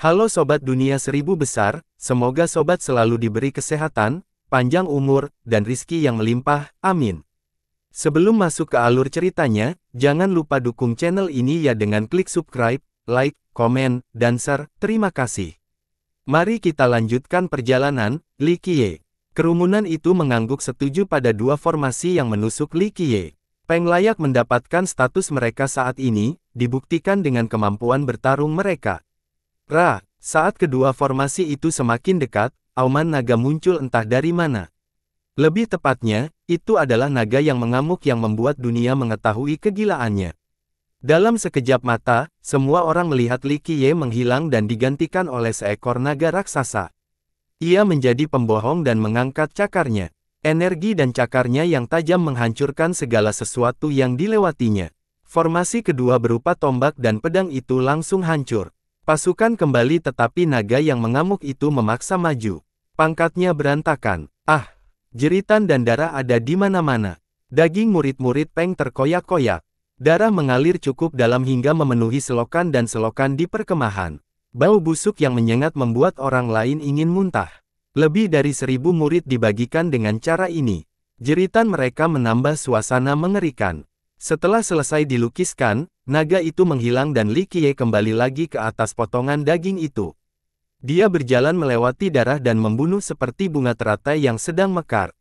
Halo Sobat Dunia Seribu Besar, semoga Sobat selalu diberi kesehatan, panjang umur, dan rizki yang melimpah, amin. Sebelum masuk ke alur ceritanya, jangan lupa dukung channel ini ya dengan klik subscribe, like, komen, dan share, terima kasih. Mari kita lanjutkan perjalanan, Li Qiye. Kerumunan itu mengangguk setuju pada dua formasi yang menusuk Li Qiye. Peng layak mendapatkan status mereka saat ini, dibuktikan dengan kemampuan bertarung mereka. Ra, saat kedua formasi itu semakin dekat, auman naga muncul entah dari mana. Lebih tepatnya, itu adalah naga yang mengamuk yang membuat dunia mengetahui kegilaannya. Dalam sekejap mata, semua orang melihat Li Qiye menghilang dan digantikan oleh seekor naga raksasa. Ia menjadi pembohong dan mengangkat cakarnya. Energi dan cakarnya yang tajam menghancurkan segala sesuatu yang dilewatinya. Formasi kedua berupa tombak dan pedang itu langsung hancur. Pasukan kembali tetapi naga yang mengamuk itu memaksa maju. Pangkatnya berantakan. Ah! Jeritan dan darah ada di mana-mana. Daging murid-murid Peng terkoyak-koyak. Darah mengalir cukup dalam hingga memenuhi selokan dan selokan di perkemahan. Bau busuk yang menyengat membuat orang lain ingin muntah. Lebih dari seribu murid dibagikan dengan cara ini. Jeritan mereka menambah suasana mengerikan. Setelah selesai dilukiskan, naga itu menghilang dan Li Qiye kembali lagi ke atas potongan daging itu. Dia berjalan melewati darah dan membunuh seperti bunga teratai yang sedang mekar.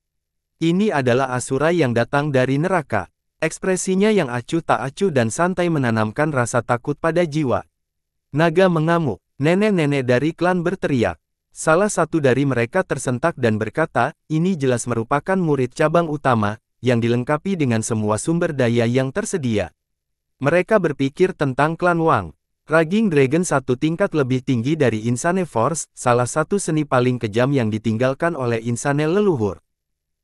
Ini adalah asura yang datang dari neraka. Ekspresinya yang acuh tak acuh dan santai menanamkan rasa takut pada jiwa. Naga mengamuk, nenek-nenek dari klan berteriak. Salah satu dari mereka tersentak dan berkata, ini jelas merupakan murid cabang utama, yang dilengkapi dengan semua sumber daya yang tersedia. Mereka berpikir tentang klan Wang. Raging Dragon satu tingkat lebih tinggi dari Insane Force, salah satu seni paling kejam yang ditinggalkan oleh Insane leluhur.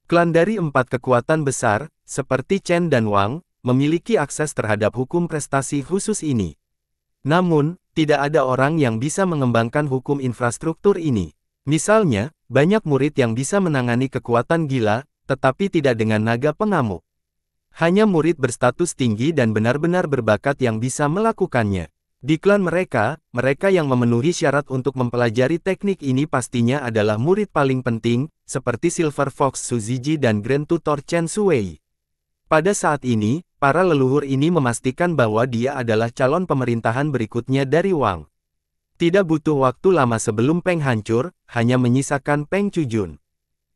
Klan dari empat kekuatan besar, seperti Chen dan Wang, memiliki akses terhadap hukum prestasi khusus ini. Namun, tidak ada orang yang bisa mengembangkan hukum infrastruktur ini. Misalnya, banyak murid yang bisa menangani kekuatan gila, tetapi tidak dengan naga pengamuk. Hanya murid berstatus tinggi dan benar-benar berbakat yang bisa melakukannya. Di klan mereka, mereka yang memenuhi syarat untuk mempelajari teknik ini pastinya adalah murid paling penting, seperti Silver Fox Suziji dan Grand Tutor Chen Sui. Pada saat ini, para leluhur ini memastikan bahwa dia adalah calon pemerintahan berikutnya dari Wang. Tidak butuh waktu lama sebelum Peng hancur, hanya menyisakan Peng Chujun.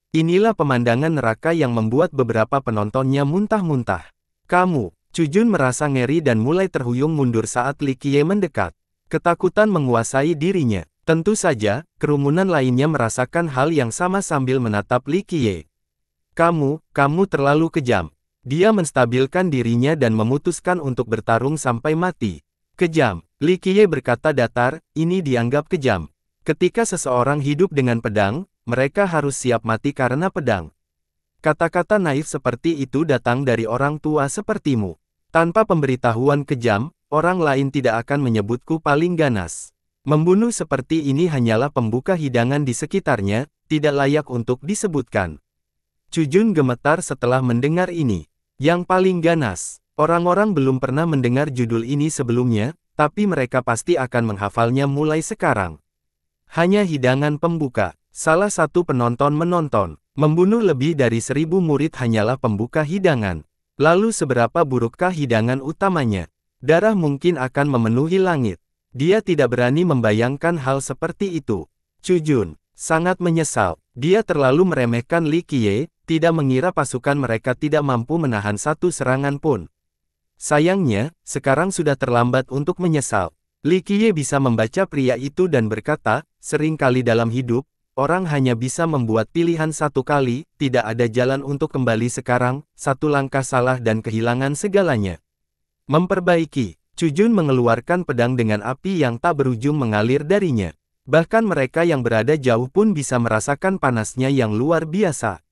Inilah pemandangan neraka yang membuat beberapa penontonnya muntah-muntah. Kamu, Cujun merasa ngeri dan mulai terhuyung mundur saat Li Qiye mendekat. Ketakutan menguasai dirinya. Tentu saja, kerumunan lainnya merasakan hal yang sama sambil menatap Li Qiye. Kamu, kamu terlalu kejam. Dia menstabilkan dirinya dan memutuskan untuk bertarung sampai mati. Kejam, Li Qiye berkata datar, ini dianggap kejam. Ketika seseorang hidup dengan pedang, mereka harus siap mati karena pedang. Kata-kata naif seperti itu datang dari orang tua sepertimu. Tanpa pemberitahuan kejam, orang lain tidak akan menyebutku paling ganas. Membunuh seperti ini hanyalah pembuka hidangan di sekitarnya, tidak layak untuk disebutkan. Cujun gemetar setelah mendengar ini. Yang paling ganas, orang-orang belum pernah mendengar judul ini sebelumnya, tapi mereka pasti akan menghafalnya mulai sekarang. Hanya hidangan pembuka. Salah satu penonton menonton, membunuh lebih dari seribu murid hanyalah pembuka hidangan. Lalu seberapa burukkah hidangan utamanya? Darah mungkin akan memenuhi langit. Dia tidak berani membayangkan hal seperti itu. Cujun, sangat menyesal. Dia terlalu meremehkan Li Qiye, tidak mengira pasukan mereka tidak mampu menahan satu serangan pun. Sayangnya, sekarang sudah terlambat untuk menyesal. Li Qiye bisa membaca pria itu dan berkata, seringkali dalam hidup, Orang hanya bisa membuat pilihan satu kali, tidak ada jalan untuk kembali sekarang, satu langkah salah dan kehilangan segalanya. Memperbaiki, Cujun mengeluarkan pedang dengan api yang tak berujung mengalir darinya. Bahkan mereka yang berada jauh pun bisa merasakan panasnya yang luar biasa.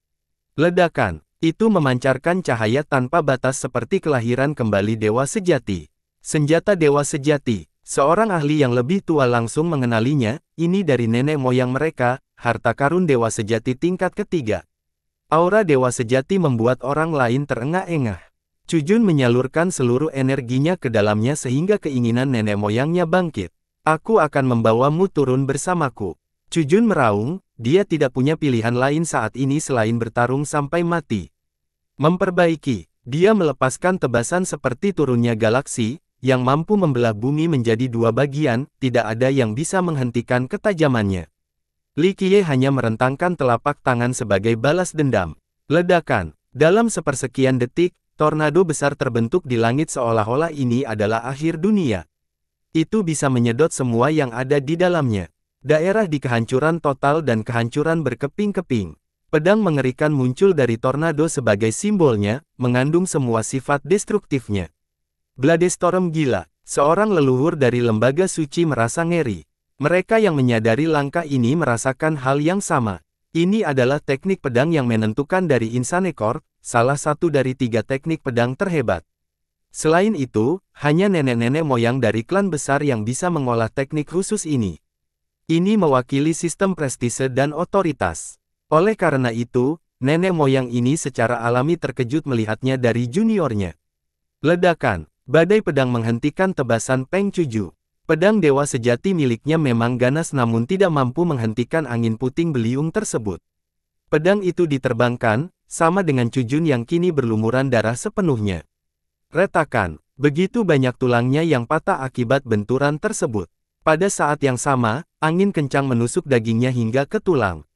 Ledakan, itu memancarkan cahaya tanpa batas seperti kelahiran kembali dewa sejati. Senjata dewa sejati, seorang ahli yang lebih tua langsung mengenalinya, ini dari nenek moyang mereka, harta karun dewa sejati tingkat ketiga. Aura dewa sejati membuat orang lain terengah-engah. Cujun menyalurkan seluruh energinya ke dalamnya sehingga keinginan nenek moyangnya bangkit. Aku akan membawamu turun bersamaku. Cujun meraung, dia tidak punya pilihan lain saat ini selain bertarung sampai mati. Memperbaiki, dia melepaskan tebasan seperti turunnya galaksi, yang mampu membelah bumi menjadi dua bagian, tidak ada yang bisa menghentikan ketajamannya. Li Qiye hanya merentangkan telapak tangan sebagai balas dendam. Ledakan. Dalam sepersekian detik, tornado besar terbentuk di langit seolah-olah ini adalah akhir dunia. Itu bisa menyedot semua yang ada di dalamnya. Daerah di kehancuran total dan kehancuran berkeping-keping. Pedang mengerikan muncul dari tornado sebagai simbolnya, mengandung semua sifat destruktifnya. Bladestorm gila, seorang leluhur dari lembaga suci merasa ngeri. Mereka yang menyadari langkah ini merasakan hal yang sama. Ini adalah teknik pedang yang menentukan dari Insanekor, salah satu dari tiga teknik pedang terhebat. Selain itu, hanya nenek-nenek moyang dari klan besar yang bisa mengolah teknik khusus ini. Ini mewakili sistem prestise dan otoritas. Oleh karena itu, nenek moyang ini secara alami terkejut melihatnya dari juniornya. Ledakan, badai pedang menghentikan tebasan Peng Cujuh. Pedang dewa sejati miliknya memang ganas namun tidak mampu menghentikan angin puting beliung tersebut. Pedang itu diterbangkan, sama dengan Cujun yang kini berlumuran darah sepenuhnya. Retakan, begitu banyak tulangnya yang patah akibat benturan tersebut. Pada saat yang sama, angin kencang menusuk dagingnya hingga ke tulang.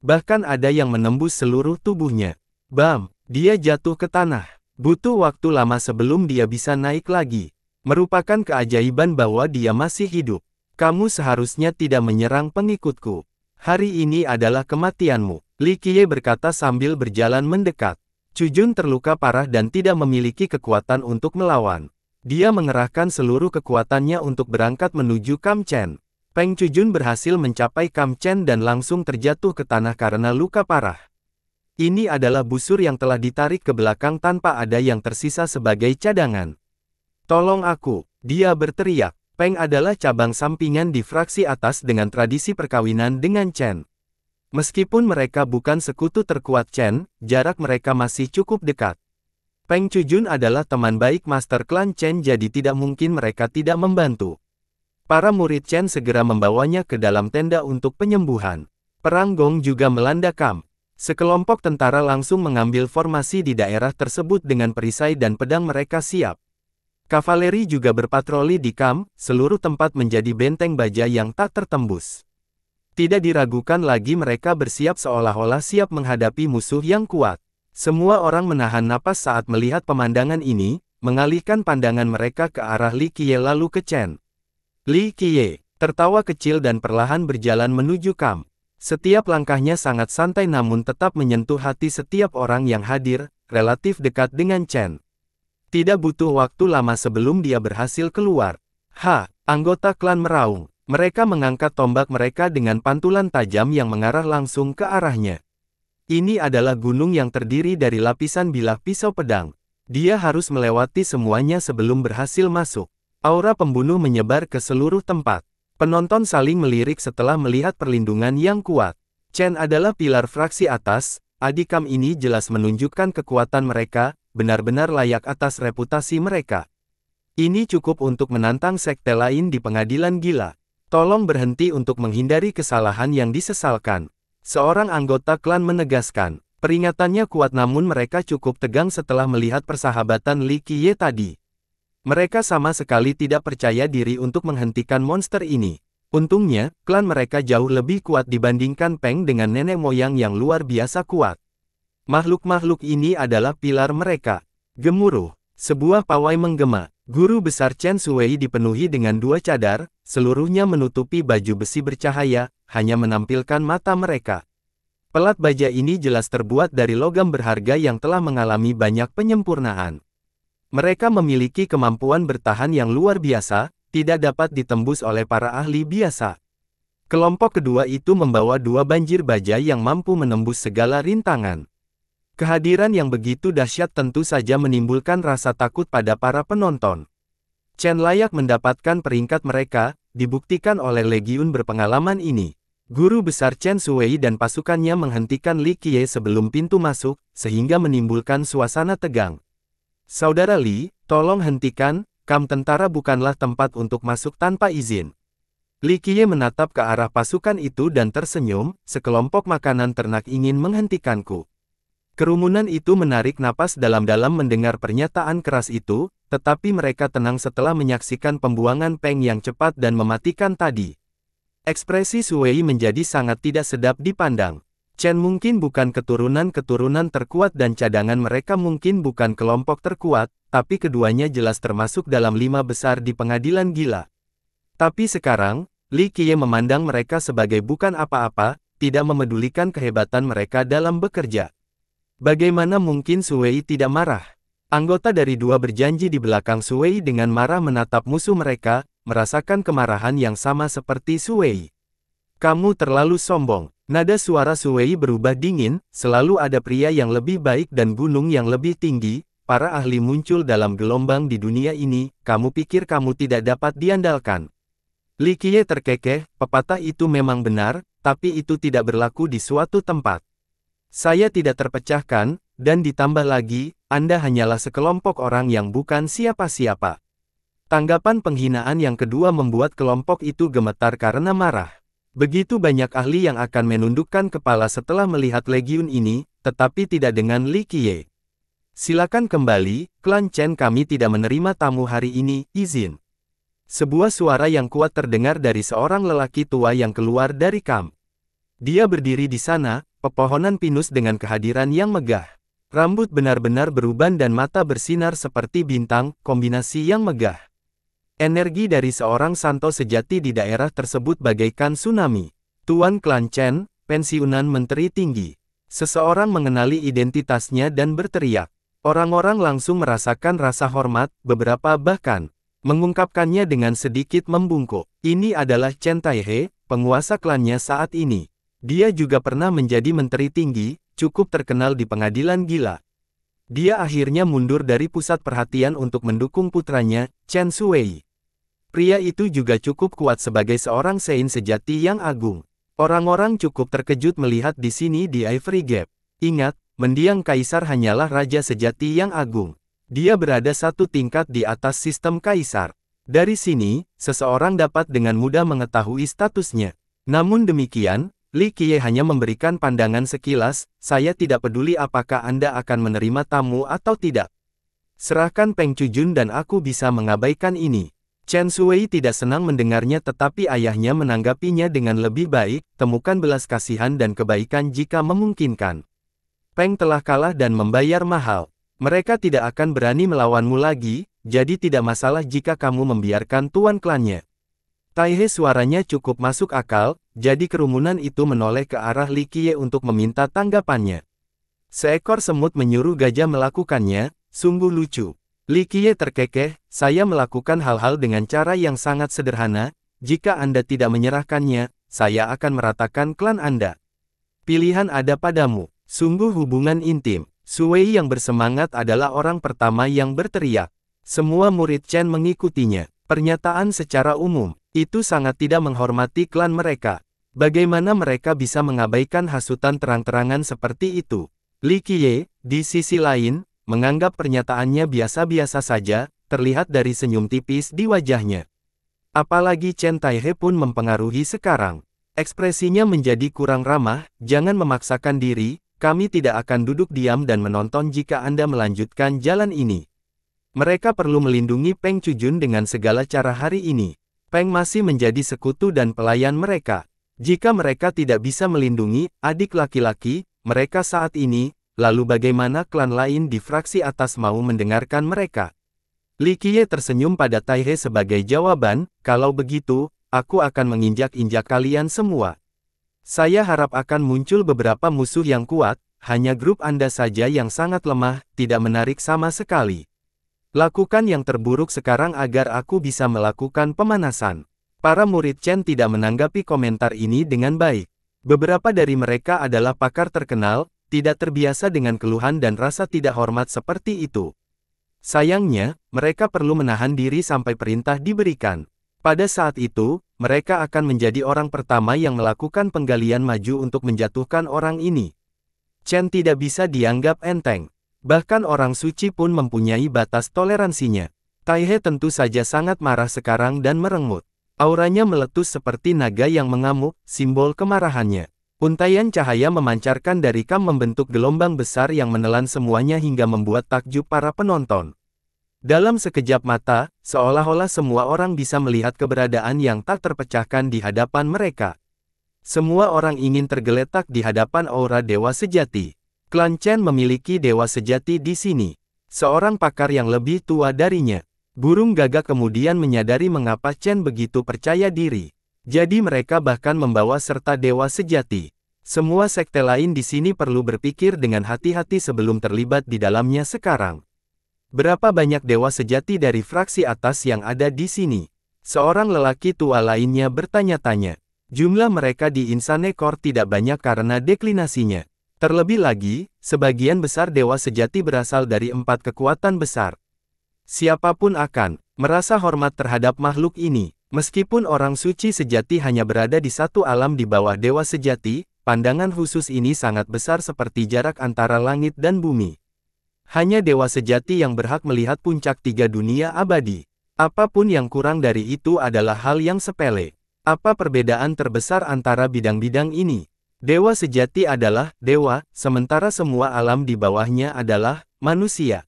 Bahkan ada yang menembus seluruh tubuhnya. Bam, dia jatuh ke tanah. Butuh waktu lama sebelum dia bisa naik lagi. Merupakan keajaiban bahwa dia masih hidup. Kamu seharusnya tidak menyerang pengikutku. Hari ini adalah kematianmu. Li Qiye berkata sambil berjalan mendekat. Cujun terluka parah dan tidak memiliki kekuatan untuk melawan. Dia mengerahkan seluruh kekuatannya untuk berangkat menuju Kam Chen. Peng Cujun berhasil mencapai Kam Chen dan langsung terjatuh ke tanah karena luka parah. Ini adalah busur yang telah ditarik ke belakang tanpa ada yang tersisa sebagai cadangan. Tolong aku, dia berteriak. Peng adalah cabang sampingan di fraksi atas dengan tradisi perkawinan dengan Chen. Meskipun mereka bukan sekutu terkuat Chen, jarak mereka masih cukup dekat. Peng Chujun adalah teman baik Master Klan Chen jadi tidak mungkin mereka tidak membantu. Para murid Chen segera membawanya ke dalam tenda untuk penyembuhan. Perang Gong juga melanda Kam. Sekelompok tentara langsung mengambil formasi di daerah tersebut dengan perisai dan pedang mereka siap. Kavaleri juga berpatroli di kamp, seluruh tempat menjadi benteng baja yang tak tertembus. Tidak diragukan lagi mereka bersiap seolah-olah siap menghadapi musuh yang kuat. Semua orang menahan napas saat melihat pemandangan ini, mengalihkan pandangan mereka ke arah Li Qiye lalu ke Chen. Li Qiye, tertawa kecil dan perlahan berjalan menuju kamp. Setiap langkahnya sangat santai namun tetap menyentuh hati setiap orang yang hadir, relatif dekat dengan Chen. Tidak butuh waktu lama sebelum dia berhasil keluar. Ha, anggota klan meraung. Mereka mengangkat tombak mereka dengan pantulan tajam yang mengarah langsung ke arahnya. Ini adalah gunung yang terdiri dari lapisan bilah pisau pedang. Dia harus melewati semuanya sebelum berhasil masuk. Aura pembunuh menyebar ke seluruh tempat. Penonton saling melirik setelah melihat perlindungan yang kuat. Chen adalah pilar fraksi atas, adikam ini jelas menunjukkan kekuatan mereka, benar-benar layak atas reputasi mereka. Ini cukup untuk menantang sekte lain di pengadilan gila. Tolong berhenti untuk menghindari kesalahan yang disesalkan. Seorang anggota klan menegaskan, peringatannya kuat namun mereka cukup tegang setelah melihat persahabatan Li Qiye tadi. Mereka sama sekali tidak percaya diri untuk menghentikan monster ini. Untungnya, klan mereka jauh lebih kuat dibandingkan Peng dengan nenek moyang yang luar biasa kuat. Makhluk-makhluk ini adalah pilar mereka. Gemuruh. Sebuah pawai menggema. Guru besar Chen Sui dipenuhi dengan dua cadar, seluruhnya menutupi baju besi bercahaya, hanya menampilkan mata mereka. Pelat baja ini jelas terbuat dari logam berharga yang telah mengalami banyak penyempurnaan. Mereka memiliki kemampuan bertahan yang luar biasa, tidak dapat ditembus oleh para ahli biasa. Kelompok kedua itu membawa dua banjir baja yang mampu menembus segala rintangan. Kehadiran yang begitu dahsyat tentu saja menimbulkan rasa takut pada para penonton. Chen layak mendapatkan peringkat mereka, dibuktikan oleh legiun berpengalaman ini. Guru besar Chen Sui dan pasukannya menghentikan Li Qiye sebelum pintu masuk, sehingga menimbulkan suasana tegang. Saudara Li, tolong hentikan, kam tentara bukanlah tempat untuk masuk tanpa izin. Li Qiye menatap ke arah pasukan itu dan tersenyum, sekelompok makanan ternak ingin menghentikanku. Kerumunan itu menarik napas dalam-dalam mendengar pernyataan keras itu, tetapi mereka tenang setelah menyaksikan pembuangan Peng yang cepat dan mematikan tadi. Ekspresi Suwei menjadi sangat tidak sedap dipandang. Chen mungkin bukan keturunan-keturunan terkuat dan cadangan mereka mungkin bukan kelompok terkuat, tapi keduanya jelas termasuk dalam lima besar di pengadilan gila. Tapi sekarang, Li Qiye memandang mereka sebagai bukan apa-apa, tidak memedulikan kehebatan mereka dalam bekerja. Bagaimana mungkin Suwei tidak marah? Anggota dari dua berjanji di belakang Suwei dengan marah menatap musuh mereka, merasakan kemarahan yang sama seperti Suwei. Kamu terlalu sombong. Nada suara Suwei berubah dingin, selalu ada pria yang lebih baik dan gunung yang lebih tinggi, para ahli muncul dalam gelombang di dunia ini, kamu pikir kamu tidak dapat diandalkan. Likie terkekeh, pepatah itu memang benar, tapi itu tidak berlaku di suatu tempat. Saya tidak terpecahkan, dan ditambah lagi, Anda hanyalah sekelompok orang yang bukan siapa-siapa. Tanggapan penghinaan yang kedua membuat kelompok itu gemetar karena marah. Begitu banyak ahli yang akan menundukkan kepala setelah melihat legiun ini, tetapi tidak dengan Li Qiye. Silakan kembali, klan Chen kami tidak menerima tamu hari ini, izin. Sebuah suara yang kuat terdengar dari seorang lelaki tua yang keluar dari kamp. Dia berdiri di sana, Pepohonan pinus dengan kehadiran yang megah. Rambut benar-benar beruban dan mata bersinar seperti bintang, kombinasi yang megah. Energi dari seorang santo sejati di daerah tersebut bagaikan tsunami. Tuan Klan Chen, pensiunan menteri tinggi. Seseorang mengenali identitasnya dan berteriak. Orang-orang langsung merasakan rasa hormat, beberapa bahkan mengungkapkannya dengan sedikit membungkuk. Ini adalah Chen Taihe, penguasa klannya saat ini. Dia juga pernah menjadi menteri tinggi, cukup terkenal di pengadilan gila. Dia akhirnya mundur dari pusat perhatian untuk mendukung putranya, Chen Suwei. Pria itu juga cukup kuat sebagai seorang sein sejati yang agung. Orang-orang cukup terkejut melihat di sini di Ivory Gap. Ingat, mendiang kaisar hanyalah raja sejati yang agung. Dia berada satu tingkat di atas sistem kaisar. Dari sini, seseorang dapat dengan mudah mengetahui statusnya. Namun demikian, Li Qiye hanya memberikan pandangan sekilas, saya tidak peduli apakah Anda akan menerima tamu atau tidak. Serahkan Peng Chujun dan aku bisa mengabaikan ini. Chen Sui tidak senang mendengarnya tetapi ayahnya menanggapinya dengan lebih baik, temukan belas kasihan dan kebaikan jika memungkinkan. Peng telah kalah dan membayar mahal. Mereka tidak akan berani melawanmu lagi, jadi tidak masalah jika kamu membiarkan tuan klannya. Taihe suaranya cukup masuk akal, jadi kerumunan itu menoleh ke arah Li Qiye untuk meminta tanggapannya. Seekor semut menyuruh gajah melakukannya, sungguh lucu. Li Qiye terkekeh, saya melakukan hal-hal dengan cara yang sangat sederhana, jika Anda tidak menyerahkannya, saya akan meratakan klan Anda. Pilihan ada padamu, sungguh hubungan intim. Suwei yang bersemangat adalah orang pertama yang berteriak. Semua murid Chen mengikutinya. Pernyataan secara umum, itu sangat tidak menghormati klan mereka. Bagaimana mereka bisa mengabaikan hasutan terang-terangan seperti itu? Li Qiye, di sisi lain, menganggap pernyataannya biasa-biasa saja, terlihat dari senyum tipis di wajahnya. Apalagi Chen Taihe pun mempengaruhi sekarang. Ekspresinya menjadi kurang ramah, jangan memaksakan diri, kami tidak akan duduk diam dan menonton jika Anda melanjutkan jalan ini. Mereka perlu melindungi Peng Chujun dengan segala cara hari ini. Peng masih menjadi sekutu dan pelayan mereka. Jika mereka tidak bisa melindungi adik laki-laki mereka saat ini, lalu bagaimana klan lain di fraksi atas mau mendengarkan mereka? Li Qiye tersenyum pada Tai He sebagai jawaban, kalau begitu, aku akan menginjak-injak kalian semua. Saya harap akan muncul beberapa musuh yang kuat, hanya grup Anda saja yang sangat lemah, tidak menarik sama sekali. Lakukan yang terburuk sekarang agar aku bisa melakukan pemanasan. Para murid Chen tidak menanggapi komentar ini dengan baik. Beberapa dari mereka adalah pakar terkenal, tidak terbiasa dengan keluhan dan rasa tidak hormat seperti itu. Sayangnya, mereka perlu menahan diri sampai perintah diberikan. Pada saat itu, mereka akan menjadi orang pertama yang melakukan penggalian maju untuk menjatuhkan orang ini. Chen tidak bisa dianggap enteng. Bahkan orang suci pun mempunyai batas toleransinya. Taihe tentu saja sangat marah sekarang dan merengut. Auranya meletus seperti naga yang mengamuk, simbol kemarahannya. Untaian cahaya memancarkan dari kam membentuk gelombang besar yang menelan semuanya hingga membuat takjub para penonton. Dalam sekejap mata, seolah-olah semua orang bisa melihat keberadaan yang tak terpecahkan di hadapan mereka. Semua orang ingin tergeletak di hadapan aura dewa sejati. Klan Chen memiliki dewa sejati di sini. Seorang pakar yang lebih tua darinya. Burung gagak kemudian menyadari mengapa Chen begitu percaya diri. Jadi mereka bahkan membawa serta dewa sejati. Semua sekte lain di sini perlu berpikir dengan hati-hati sebelum terlibat di dalamnya sekarang. Berapa banyak dewa sejati dari fraksi atas yang ada di sini? Seorang lelaki tua lainnya bertanya-tanya. Jumlah mereka di Insane Core tidak banyak karena deklinasinya. Terlebih lagi, sebagian besar dewa sejati berasal dari empat kekuatan besar. Siapapun akan merasa hormat terhadap makhluk ini, meskipun orang suci sejati hanya berada di satu alam di bawah dewa sejati, pandangan khusus ini sangat besar seperti jarak antara langit dan bumi. Hanya dewa sejati yang berhak melihat puncak tiga dunia abadi. Apapun yang kurang dari itu adalah hal yang sepele. Apa perbedaan terbesar antara bidang-bidang ini? Dewa sejati adalah dewa, sementara semua alam di bawahnya adalah manusia.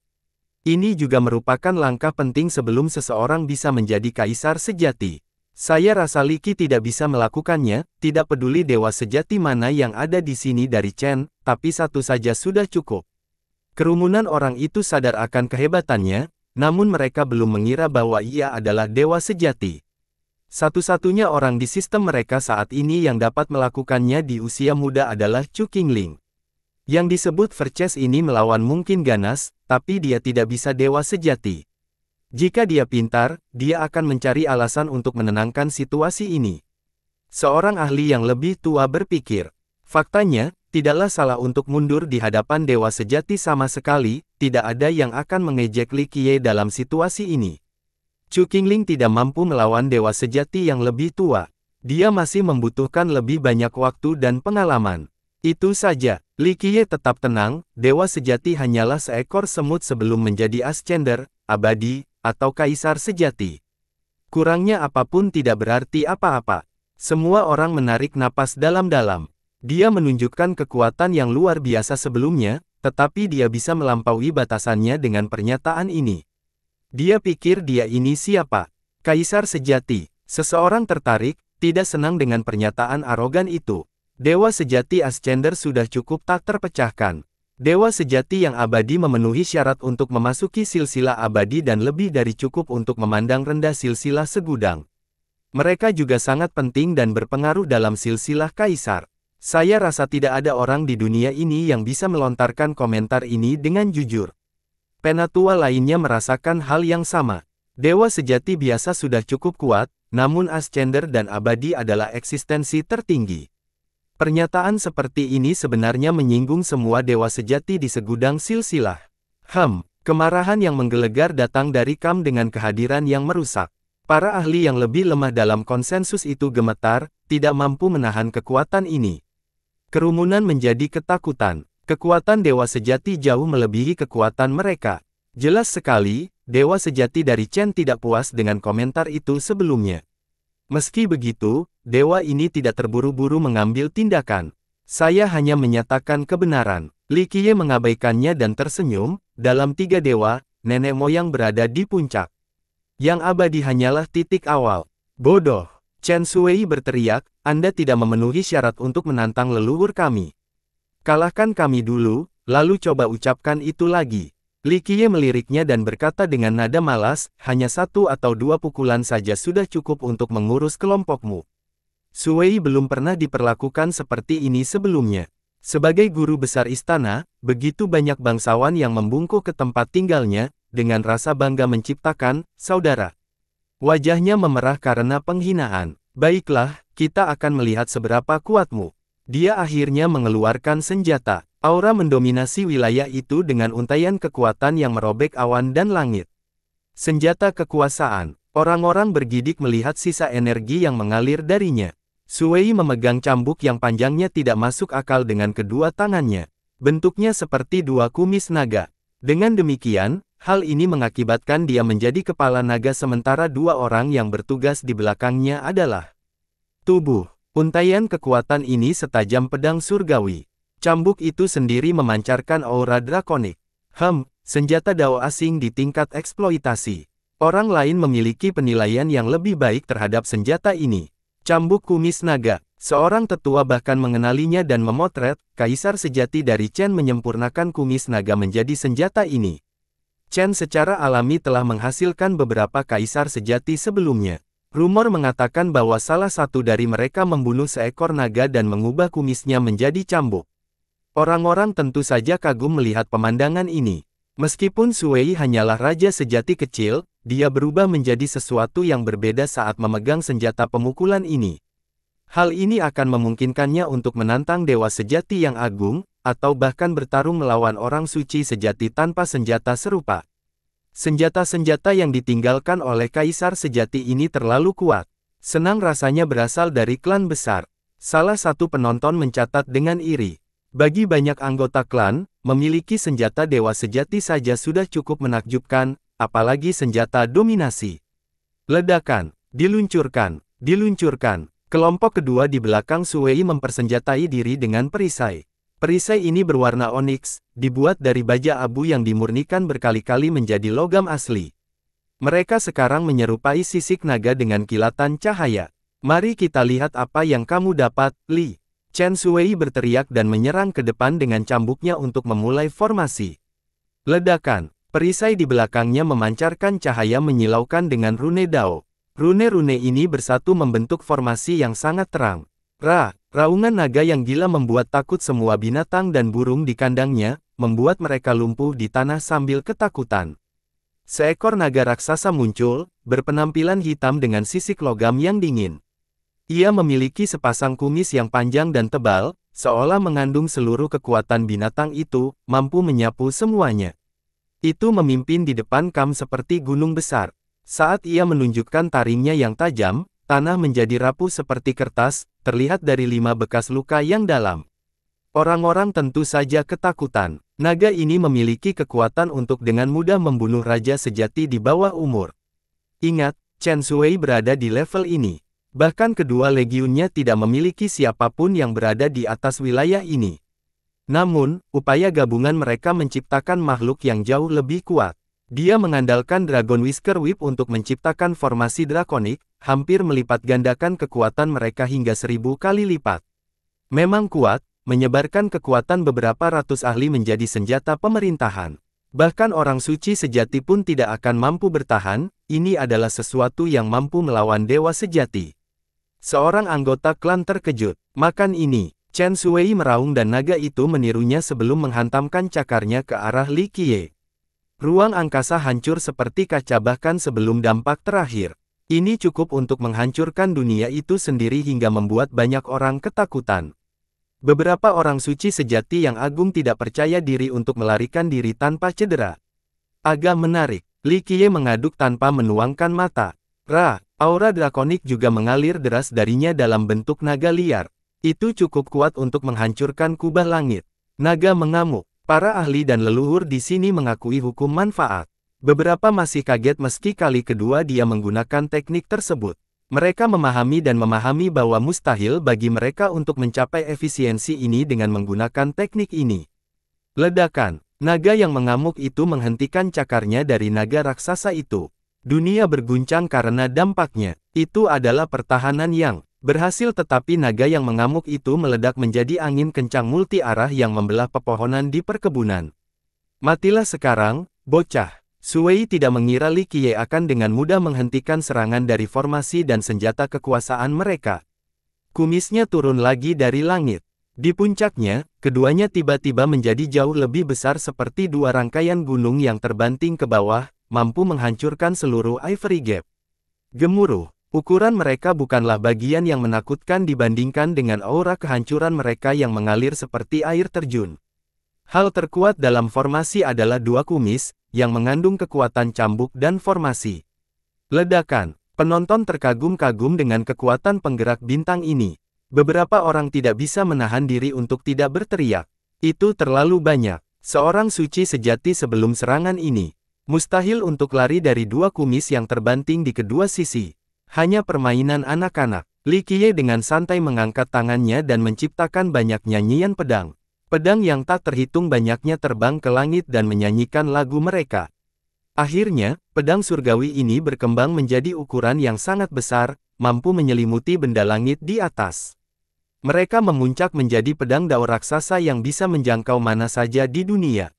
Ini juga merupakan langkah penting sebelum seseorang bisa menjadi kaisar sejati. Saya rasa Liki tidak bisa melakukannya, tidak peduli dewa sejati mana yang ada di sini dari Chen, tapi satu saja sudah cukup. Kerumunan orang itu sadar akan kehebatannya, namun mereka belum mengira bahwa ia adalah dewa sejati. Satu-satunya orang di sistem mereka saat ini yang dapat melakukannya di usia muda adalah Chu Qingling. Yang disebut Verces ini melawan mungkin ganas, tapi dia tidak bisa dewa sejati. Jika dia pintar, dia akan mencari alasan untuk menenangkan situasi ini. Seorang ahli yang lebih tua berpikir, faktanya, tidaklah salah untuk mundur di hadapan dewa sejati sama sekali, tidak ada yang akan mengejek Li Qiye dalam situasi ini. Chu Qingling tidak mampu melawan dewa sejati yang lebih tua. Dia masih membutuhkan lebih banyak waktu dan pengalaman. Itu saja, Li Qiye tetap tenang, dewa sejati hanyalah seekor semut sebelum menjadi ascender, abadi, atau kaisar sejati. Kurangnya apapun tidak berarti apa-apa. Semua orang menarik napas dalam-dalam. Dia menunjukkan kekuatan yang luar biasa sebelumnya, tetapi dia bisa melampaui batasannya dengan pernyataan ini. Dia pikir dia ini siapa? Kaisar sejati. Seseorang tertarik, tidak senang dengan pernyataan arogan itu. Dewa sejati Ascender sudah cukup tak terpecahkan. Dewa sejati yang abadi memenuhi syarat untuk memasuki silsilah abadi dan lebih dari cukup untuk memandang rendah silsilah segudang. Mereka juga sangat penting dan berpengaruh dalam silsilah kaisar. Saya rasa tidak ada orang di dunia ini yang bisa melontarkan komentar ini dengan jujur. Penatua lainnya merasakan hal yang sama. Dewa sejati biasa sudah cukup kuat, namun Ascender dan Abadi adalah eksistensi tertinggi. Pernyataan seperti ini sebenarnya menyinggung semua dewa sejati di segudang silsilah. Hem, kemarahan yang menggelegar datang dari Kam dengan kehadiran yang merusak. Para ahli yang lebih lemah dalam konsensus itu gemetar, tidak mampu menahan kekuatan ini. Kerumunan menjadi ketakutan. Kekuatan Dewa Sejati jauh melebihi kekuatan mereka. Jelas sekali, Dewa Sejati dari Chen tidak puas dengan komentar itu sebelumnya. Meski begitu, Dewa ini tidak terburu-buru mengambil tindakan. Saya hanya menyatakan kebenaran. Li Qiye mengabaikannya dan tersenyum, dalam tiga dewa, nenek moyang berada di puncak. Yang abadi hanyalah titik awal. Bodoh! Chen Sui berteriak, Anda tidak memenuhi syarat untuk menantang leluhur kami. Kalahkan kami dulu, lalu coba ucapkan itu lagi. Li Qiye meliriknya dan berkata dengan nada malas, hanya satu atau dua pukulan saja sudah cukup untuk mengurus kelompokmu. Suwei belum pernah diperlakukan seperti ini sebelumnya. Sebagai guru besar istana, begitu banyak bangsawan yang membungkuk ke tempat tinggalnya, dengan rasa bangga menciptakan, saudara. Wajahnya memerah karena penghinaan. Baiklah, kita akan melihat seberapa kuatmu. Dia akhirnya mengeluarkan senjata. Aura mendominasi wilayah itu dengan untayan kekuatan yang merobek awan dan langit. Senjata kekuasaan. Orang-orang bergidik melihat sisa energi yang mengalir darinya. Suwei memegang cambuk yang panjangnya tidak masuk akal dengan kedua tangannya. Bentuknya seperti dua kumis naga. Dengan demikian, hal ini mengakibatkan dia menjadi kepala naga sementara dua orang yang bertugas di belakangnya adalah tubuh. Untaian kekuatan ini setajam pedang surgawi. Cambuk itu sendiri memancarkan aura drakonik. Hem, senjata dao asing di tingkat eksploitasi. Orang lain memiliki penilaian yang lebih baik terhadap senjata ini. Cambuk kumis naga, seorang tetua bahkan mengenalinya dan memotret, kaisar sejati dari Chen menyempurnakan kumis naga menjadi senjata ini. Chen secara alami telah menghasilkan beberapa kaisar sejati sebelumnya. Rumor mengatakan bahwa salah satu dari mereka membunuh seekor naga dan mengubah kumisnya menjadi cambuk. Orang-orang tentu saja kagum melihat pemandangan ini. Meskipun Suwei hanyalah raja sejati kecil, dia berubah menjadi sesuatu yang berbeda saat memegang senjata pemukulan ini. Hal ini akan memungkinkannya untuk menantang dewa sejati yang agung, atau bahkan bertarung melawan orang suci sejati tanpa senjata serupa. Senjata-senjata yang ditinggalkan oleh kaisar sejati ini terlalu kuat. Senang rasanya berasal dari klan besar. Salah satu penonton mencatat dengan iri. Bagi banyak anggota klan, memiliki senjata dewa sejati saja sudah cukup menakjubkan, apalagi senjata dominasi. Ledakan, diluncurkan, diluncurkan. Kelompok kedua di belakang Suwei mempersenjatai diri dengan perisai. Perisai ini berwarna onyx, dibuat dari baja abu yang dimurnikan berkali-kali menjadi logam asli. Mereka sekarang menyerupai sisik naga dengan kilatan cahaya. Mari kita lihat apa yang kamu dapat, Li. Chen Sui berteriak dan menyerang ke depan dengan cambuknya untuk memulai formasi. Ledakan, perisai di belakangnya memancarkan cahaya menyilaukan dengan rune dao. Rune-rune ini bersatu membentuk formasi yang sangat terang. Ra, Raungan naga yang gila membuat takut semua binatang dan burung di kandangnya, membuat mereka lumpuh di tanah sambil ketakutan. Seekor naga raksasa muncul, berpenampilan hitam dengan sisik logam yang dingin. Ia memiliki sepasang kumis yang panjang dan tebal, seolah mengandung seluruh kekuatan binatang itu, mampu menyapu semuanya. Itu memimpin di depan Kam seperti gunung besar. Saat ia menunjukkan taringnya yang tajam, tanah menjadi rapuh seperti kertas, terlihat dari lima bekas luka yang dalam. Orang-orang tentu saja ketakutan. Naga ini memiliki kekuatan untuk dengan mudah membunuh raja sejati di bawah umur. Ingat, Chen Shui berada di level ini. Bahkan kedua legiunnya tidak memiliki siapapun yang berada di atas wilayah ini. Namun, upaya gabungan mereka menciptakan makhluk yang jauh lebih kuat. Dia mengandalkan Dragon Whisker Whip untuk menciptakan formasi drakonik, hampir melipat gandakan kekuatan mereka hingga seribu kali lipat. Memang kuat, menyebarkan kekuatan beberapa ratus ahli menjadi senjata pemerintahan. Bahkan orang suci sejati pun tidak akan mampu bertahan, ini adalah sesuatu yang mampu melawan dewa sejati. Seorang anggota klan terkejut, makan ini. Chen Sui meraung dan naga itu menirunya sebelum menghantamkan cakarnya ke arah Li Qiye. Ruang angkasa hancur seperti kaca bahkan sebelum dampak terakhir. Ini cukup untuk menghancurkan dunia itu sendiri hingga membuat banyak orang ketakutan. Beberapa orang suci sejati yang agung tidak percaya diri untuk melarikan diri tanpa cedera. Agak menarik, Li Qiye mengaduk tanpa menuangkan mata. Ra, aura drakonik juga mengalir deras darinya dalam bentuk naga liar. Itu cukup kuat untuk menghancurkan kubah langit. Naga mengamuk, para ahli dan leluhur di sini mengakui hukum manfaat. Beberapa masih kaget meski kali kedua dia menggunakan teknik tersebut. Mereka memahami dan memahami bahwa mustahil bagi mereka untuk mencapai efisiensi ini dengan menggunakan teknik ini. Ledakan, naga yang mengamuk itu menghentikan cakarnya dari naga raksasa itu. Dunia berguncang karena dampaknya. Itu adalah pertahanan yang berhasil tetapi naga yang mengamuk itu meledak menjadi angin kencang multi arah yang membelah pepohonan di perkebunan. Matilah sekarang, bocah. Suwei tidak mengira Li Qiye akan dengan mudah menghentikan serangan dari formasi dan senjata kekuasaan mereka. Kumisnya turun lagi dari langit. Di puncaknya, keduanya tiba-tiba menjadi jauh lebih besar seperti dua rangkaian gunung yang terbanting ke bawah, mampu menghancurkan seluruh Ivory Gap. Gemuruh, ukuran mereka bukanlah bagian yang menakutkan dibandingkan dengan aura kehancuran mereka yang mengalir seperti air terjun. Hal terkuat dalam formasi adalah dua kumis, yang mengandung kekuatan cambuk dan formasi. Ledakan, penonton terkagum-kagum dengan kekuatan penggerak bintang ini. Beberapa orang tidak bisa menahan diri untuk tidak berteriak. Itu terlalu banyak. Seorang suci sejati sebelum serangan ini. Mustahil untuk lari dari dua kumis yang terbanting di kedua sisi. Hanya permainan anak-anak. Li Qiye dengan santai mengangkat tangannya dan menciptakan banyak nyanyian pedang. Pedang yang tak terhitung banyaknya terbang ke langit dan menyanyikan lagu mereka. Akhirnya, pedang surgawi ini berkembang menjadi ukuran yang sangat besar, mampu menyelimuti benda langit di atas. Mereka memuncak menjadi pedang dao raksasa yang bisa menjangkau mana saja di dunia.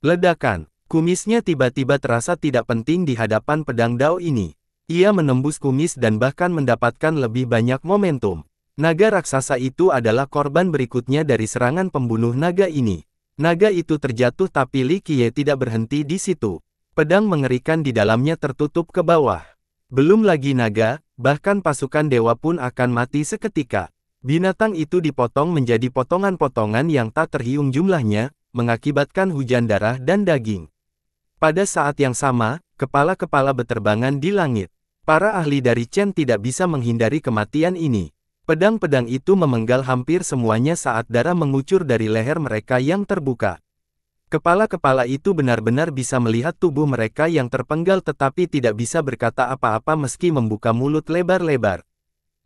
Ledakan, kumisnya tiba-tiba terasa tidak penting di hadapan pedang dao ini. Ia menembus kumis dan bahkan mendapatkan lebih banyak momentum. Naga raksasa itu adalah korban berikutnya dari serangan pembunuh naga ini. Naga itu terjatuh tapi Li Qiye tidak berhenti di situ. Pedang mengerikan di dalamnya tertutup ke bawah. Belum lagi naga, bahkan pasukan dewa pun akan mati seketika. Binatang itu dipotong menjadi potongan-potongan yang tak terhiung jumlahnya, mengakibatkan hujan darah dan daging. Pada saat yang sama, kepala-kepala beterbangan di langit. Para ahli dari Chen tidak bisa menghindari kematian ini. Pedang-pedang itu memenggal hampir semuanya saat darah mengucur dari leher mereka yang terbuka. Kepala-kepala itu benar-benar bisa melihat tubuh mereka yang terpenggal tetapi tidak bisa berkata apa-apa meski membuka mulut lebar-lebar.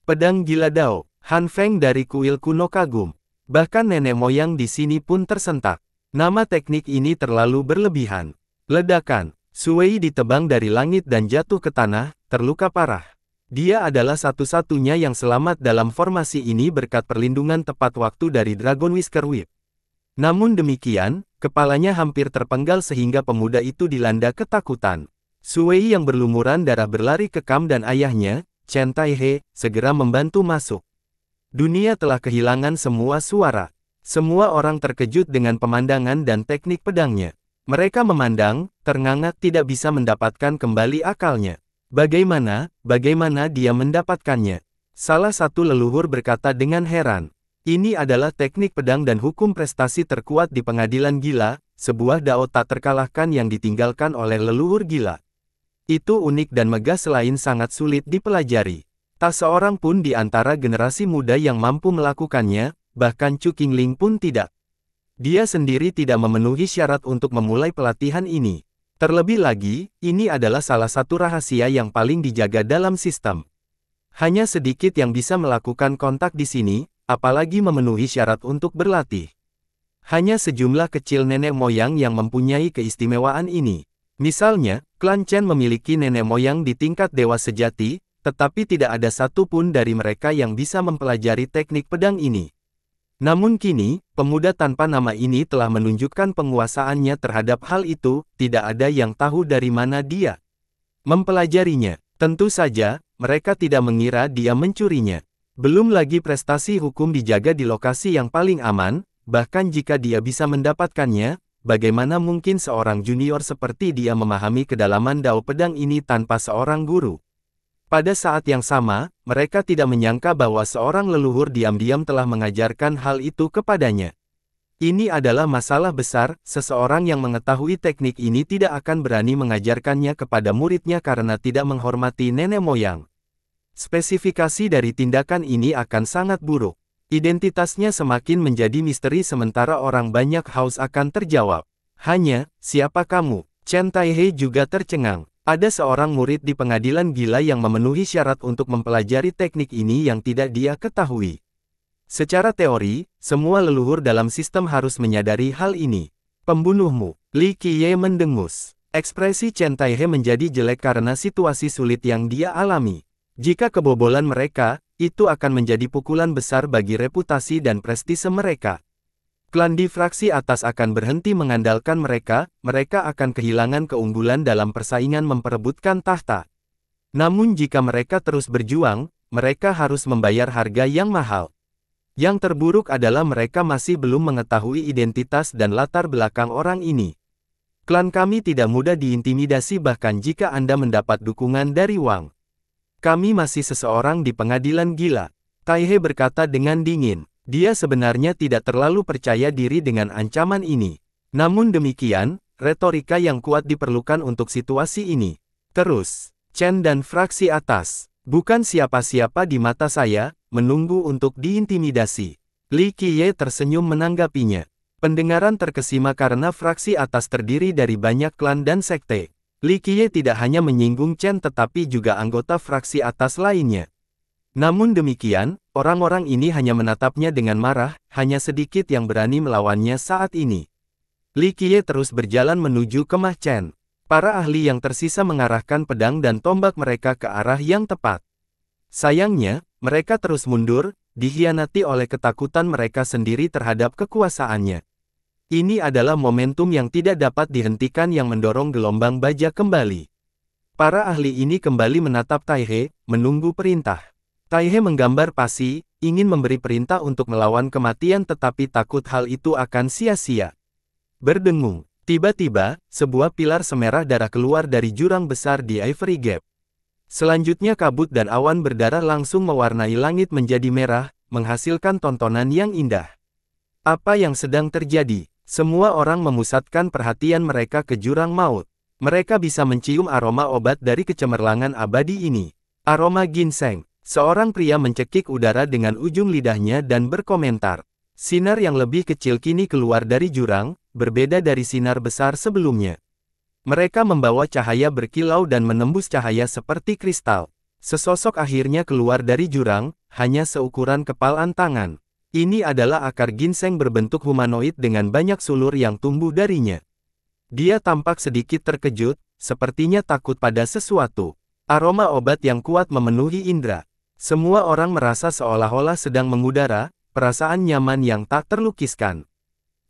Pedang gila Dao, Han Feng dari kuil kuno kagum. Bahkan nenek moyang di sini pun tersentak. Nama teknik ini terlalu berlebihan. Ledakan, Suwei ditebang dari langit dan jatuh ke tanah, terluka parah. Dia adalah satu-satunya yang selamat dalam formasi ini berkat perlindungan tepat waktu dari Dragon Whisker Whip. Namun demikian, kepalanya hampir terpenggal sehingga pemuda itu dilanda ketakutan. Suwei yang berlumuran darah berlari ke Kam dan ayahnya, Chen Taihe, segera membantu masuk. Dunia telah kehilangan semua suara. Semua orang terkejut dengan pemandangan dan teknik pedangnya. Mereka memandang, ternganga tidak bisa mendapatkan kembali akalnya. Bagaimana, bagaimana dia mendapatkannya? Salah satu leluhur berkata dengan heran. Ini adalah teknik pedang dan hukum prestasi terkuat di pengadilan gila, sebuah dao tak terkalahkan yang ditinggalkan oleh leluhur gila. Itu unik dan megah selain sangat sulit dipelajari. Tak seorang pun di antara generasi muda yang mampu melakukannya, bahkan Chu Qingling pun tidak. Dia sendiri tidak memenuhi syarat untuk memulai pelatihan ini. Terlebih lagi, ini adalah salah satu rahasia yang paling dijaga dalam sistem. Hanya sedikit yang bisa melakukan kontak di sini, apalagi memenuhi syarat untuk berlatih. Hanya sejumlah kecil nenek moyang yang mempunyai keistimewaan ini. Misalnya, klan Chen memiliki nenek moyang di tingkat dewa sejati, tetapi tidak ada satupun dari mereka yang bisa mempelajari teknik pedang ini. Namun kini, pemuda tanpa nama ini telah menunjukkan penguasaannya terhadap hal itu, tidak ada yang tahu dari mana dia mempelajarinya. Tentu saja, mereka tidak mengira dia mencurinya. Belum lagi prestasi hukum dijaga di lokasi yang paling aman, bahkan jika dia bisa mendapatkannya, bagaimana mungkin seorang junior seperti dia memahami kedalaman dao pedang ini tanpa seorang guru? Pada saat yang sama, mereka tidak menyangka bahwa seorang leluhur diam-diam telah mengajarkan hal itu kepadanya. Ini adalah masalah besar, seseorang yang mengetahui teknik ini tidak akan berani mengajarkannya kepada muridnya karena tidak menghormati nenek moyang. Spesifikasi dari tindakan ini akan sangat buruk. Identitasnya semakin menjadi misteri sementara orang banyak haus akan terjawab. Hanya, siapa kamu? Chen Taihe juga tercengang. Ada seorang murid di pengadilan gila yang memenuhi syarat untuk mempelajari teknik ini yang tidak dia ketahui. Secara teori, semua leluhur dalam sistem harus menyadari hal ini. Pembunuhmu, Li Qiye mendengus. Ekspresi Chen Taihe menjadi jelek karena situasi sulit yang dia alami. Jika kebobolan mereka, itu akan menjadi pukulan besar bagi reputasi dan prestise mereka. Klan di fraksi atas akan berhenti mengandalkan mereka, mereka akan kehilangan keunggulan dalam persaingan memperebutkan tahta. Namun jika mereka terus berjuang, mereka harus membayar harga yang mahal. Yang terburuk adalah mereka masih belum mengetahui identitas dan latar belakang orang ini. Klan kami tidak mudah diintimidasi bahkan jika Anda mendapat dukungan dari Wang. Kami masih seseorang di pengadilan gila. Taihe berkata dengan dingin. Dia sebenarnya tidak terlalu percaya diri dengan ancaman ini. Namun demikian, retorika yang kuat diperlukan untuk situasi ini. Terus, Chen dan fraksi atas, bukan siapa-siapa di mata saya, menunggu untuk diintimidasi. Li Qiye tersenyum menanggapinya. Pendengaran terkesima karena fraksi atas terdiri dari banyak klan dan sekte. Li Qiye tidak hanya menyinggung Chen tetapi juga anggota fraksi atas lainnya. Namun demikian, Orang-orang ini hanya menatapnya dengan marah, hanya sedikit yang berani melawannya saat ini. Li Qiye terus berjalan menuju kemah Chen. Para ahli yang tersisa mengarahkan pedang dan tombak mereka ke arah yang tepat. Sayangnya, mereka terus mundur, dihianati oleh ketakutan mereka sendiri terhadap kekuasaannya. Ini adalah momentum yang tidak dapat dihentikan yang mendorong gelombang baja kembali. Para ahli ini kembali menatap Taihe, menunggu perintah. Taihe menggambar Pasi, ingin memberi perintah untuk melawan kematian tetapi takut hal itu akan sia-sia. Berdengung, tiba-tiba, sebuah pilar semerah darah keluar dari jurang besar di Ivory Gap. Selanjutnya kabut dan awan berdarah langsung mewarnai langit menjadi merah, menghasilkan tontonan yang indah. Apa yang sedang terjadi? Semua orang memusatkan perhatian mereka ke jurang maut. Mereka bisa mencium aroma obat dari kecemerlangan abadi ini. Aroma ginseng, Seorang pria mencekik udara dengan ujung lidahnya dan berkomentar. Sinar yang lebih kecil kini keluar dari jurang, berbeda dari sinar besar sebelumnya. Mereka membawa cahaya berkilau dan menembus cahaya seperti kristal. Sesosok akhirnya keluar dari jurang, hanya seukuran kepalan tangan. Ini adalah akar ginseng berbentuk humanoid dengan banyak sulur yang tumbuh darinya. Dia tampak sedikit terkejut, sepertinya takut pada sesuatu. Aroma obat yang kuat memenuhi indera. Semua orang merasa seolah-olah sedang mengudara, perasaan nyaman yang tak terlukiskan.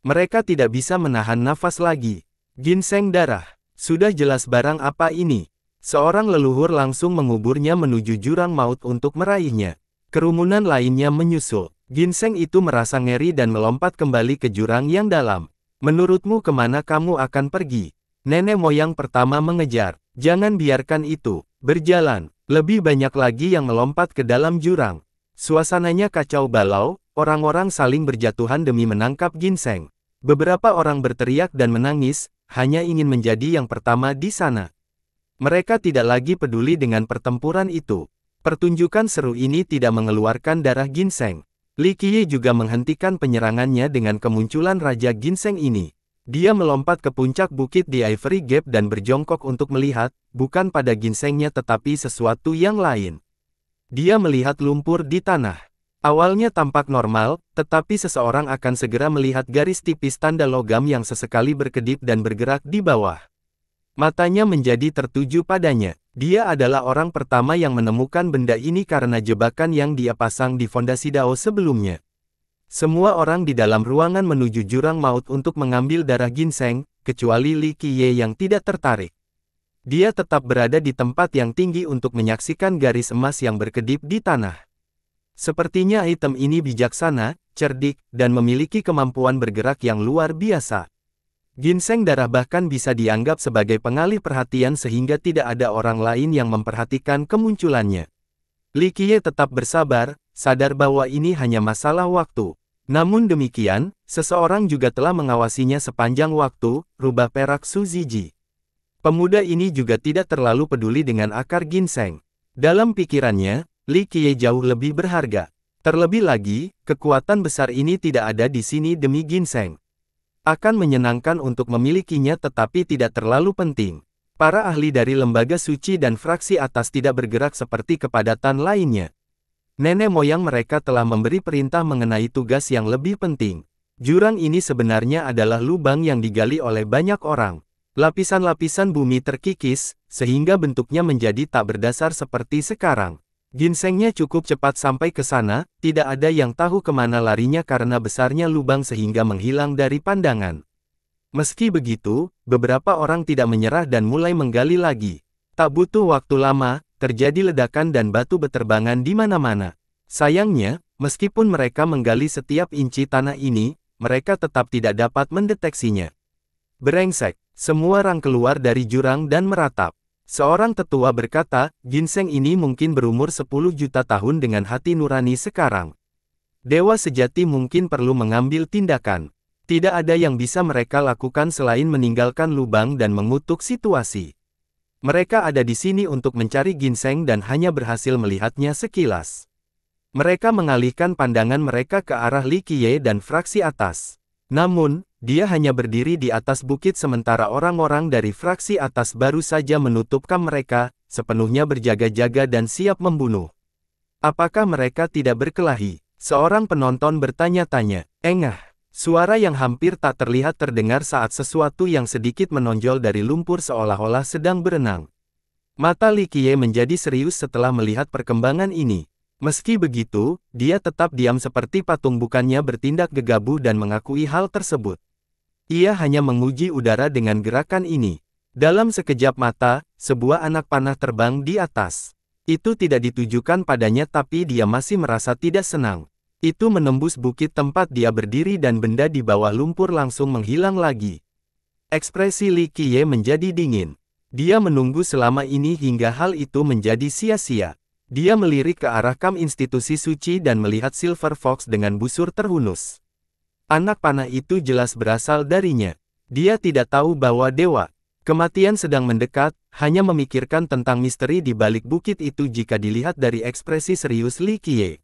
Mereka tidak bisa menahan nafas lagi. Ginseng darah. Sudah jelas barang apa ini. Seorang leluhur langsung menguburnya menuju jurang maut untuk meraihnya. Kerumunan lainnya menyusul. Ginseng itu merasa ngeri dan melompat kembali ke jurang yang dalam. Menurutmu kemana kamu akan pergi? Nenek moyang pertama mengejar. Jangan biarkan itu berjalan. Lebih banyak lagi yang melompat ke dalam jurang. Suasananya kacau balau, orang-orang saling berjatuhan demi menangkap ginseng. Beberapa orang berteriak dan menangis, hanya ingin menjadi yang pertama di sana. Mereka tidak lagi peduli dengan pertempuran itu. Pertunjukan seru ini tidak mengeluarkan darah ginseng. Li Qiye juga menghentikan penyerangannya dengan kemunculan Raja Ginseng ini. Dia melompat ke puncak bukit di Ivory Gap dan berjongkok untuk melihat, bukan pada ginsengnya tetapi sesuatu yang lain. Dia melihat lumpur di tanah. Awalnya tampak normal, tetapi seseorang akan segera melihat garis tipis tanda logam yang sesekali berkedip dan bergerak di bawah. Matanya menjadi tertuju padanya. Dia adalah orang pertama yang menemukan benda ini karena jebakan yang dia pasang di fondasi Dao sebelumnya. Semua orang di dalam ruangan menuju jurang maut untuk mengambil darah ginseng, kecuali Li Qiye yang tidak tertarik. Dia tetap berada di tempat yang tinggi untuk menyaksikan garis emas yang berkedip di tanah. Sepertinya item ini bijaksana, cerdik, dan memiliki kemampuan bergerak yang luar biasa. Ginseng darah bahkan bisa dianggap sebagai pengalih perhatian sehingga tidak ada orang lain yang memperhatikan kemunculannya. Li Qiye tetap bersabar, sadar bahwa ini hanya masalah waktu. Namun demikian, seseorang juga telah mengawasinya sepanjang waktu, rubah perak Suziji. Pemuda ini juga tidak terlalu peduli dengan akar ginseng. Dalam pikirannya, Li Qiye jauh lebih berharga. Terlebih lagi, kekuatan besar ini tidak ada di sini demi ginseng. Akan menyenangkan untuk memilikinya tetapi tidak terlalu penting. Para ahli dari lembaga suci dan fraksi atas tidak bergerak seperti kepadatan lainnya. Nenek moyang mereka telah memberi perintah mengenai tugas yang lebih penting. Jurang ini sebenarnya adalah lubang yang digali oleh banyak orang. Lapisan-lapisan bumi terkikis, sehingga bentuknya menjadi tak berdasar seperti sekarang. Ginsengnya cukup cepat sampai ke sana, tidak ada yang tahu kemana larinya karena besarnya lubang sehingga menghilang dari pandangan. Meski begitu, beberapa orang tidak menyerah dan mulai menggali lagi. Tak butuh waktu lama, terjadi ledakan dan batu beterbangan di mana-mana. Sayangnya, meskipun mereka menggali setiap inci tanah ini, mereka tetap tidak dapat mendeteksinya. Berengsek, semua orang keluar dari jurang dan meratap. Seorang tetua berkata, ginseng ini mungkin berumur 10 juta tahun dengan hati nurani sekarang. Dewa sejati mungkin perlu mengambil tindakan. Tidak ada yang bisa mereka lakukan selain meninggalkan lubang dan mengutuk situasi. Mereka ada di sini untuk mencari ginseng dan hanya berhasil melihatnya sekilas. Mereka mengalihkan pandangan mereka ke arah Likie dan fraksi atas. Namun, dia hanya berdiri di atas bukit sementara orang-orang dari fraksi atas baru saja menutupkan mereka, sepenuhnya berjaga-jaga dan siap membunuh. Apakah mereka tidak berkelahi? Seorang penonton bertanya-tanya, engah. Suara yang hampir tak terlihat terdengar saat sesuatu yang sedikit menonjol dari lumpur seolah-olah sedang berenang. Mata Li Qiye menjadi serius setelah melihat perkembangan ini. Meski begitu, dia tetap diam seperti patung bukannya bertindak gegabah dan mengakui hal tersebut. Ia hanya menguji udara dengan gerakan ini. Dalam sekejap mata, sebuah anak panah terbang di atas. Itu tidak ditujukan padanya tapi dia masih merasa tidak senang. Itu menembus bukit tempat dia berdiri dan benda di bawah lumpur langsung menghilang lagi. Ekspresi Li Qiye menjadi dingin. Dia menunggu selama ini hingga hal itu menjadi sia-sia. Dia melirik ke arah kam institusi suci dan melihat Silver Fox dengan busur terhunus. Anak panah itu jelas berasal darinya. Dia tidak tahu bahwa dewa. Kematian sedang mendekat, hanya memikirkan tentang misteri di balik bukit itu jika dilihat dari ekspresi serius Li Qiye.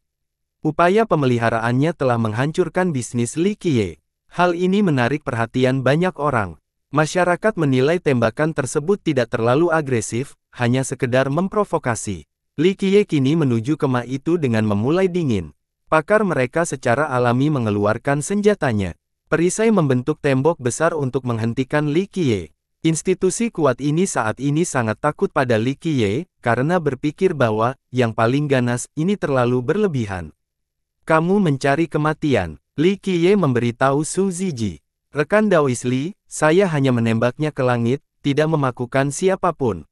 Upaya pemeliharaannya telah menghancurkan bisnis Li Qiye. Hal ini menarik perhatian banyak orang. Masyarakat menilai tembakan tersebut tidak terlalu agresif, hanya sekedar memprovokasi. Li Qiye kini menuju kemah itu dengan memulai dingin. Pakar mereka secara alami mengeluarkan senjatanya. Perisai membentuk tembok besar untuk menghentikan Li Qiye. Institusi kuat ini saat ini sangat takut pada Li Qiye, karena berpikir bahwa, yang paling ganas, ini terlalu berlebihan. Kamu mencari kematian. Li Qiye memberitahu Su Ziji. Rekan Daois Li, saya hanya menembaknya ke langit, tidak memakukan siapapun.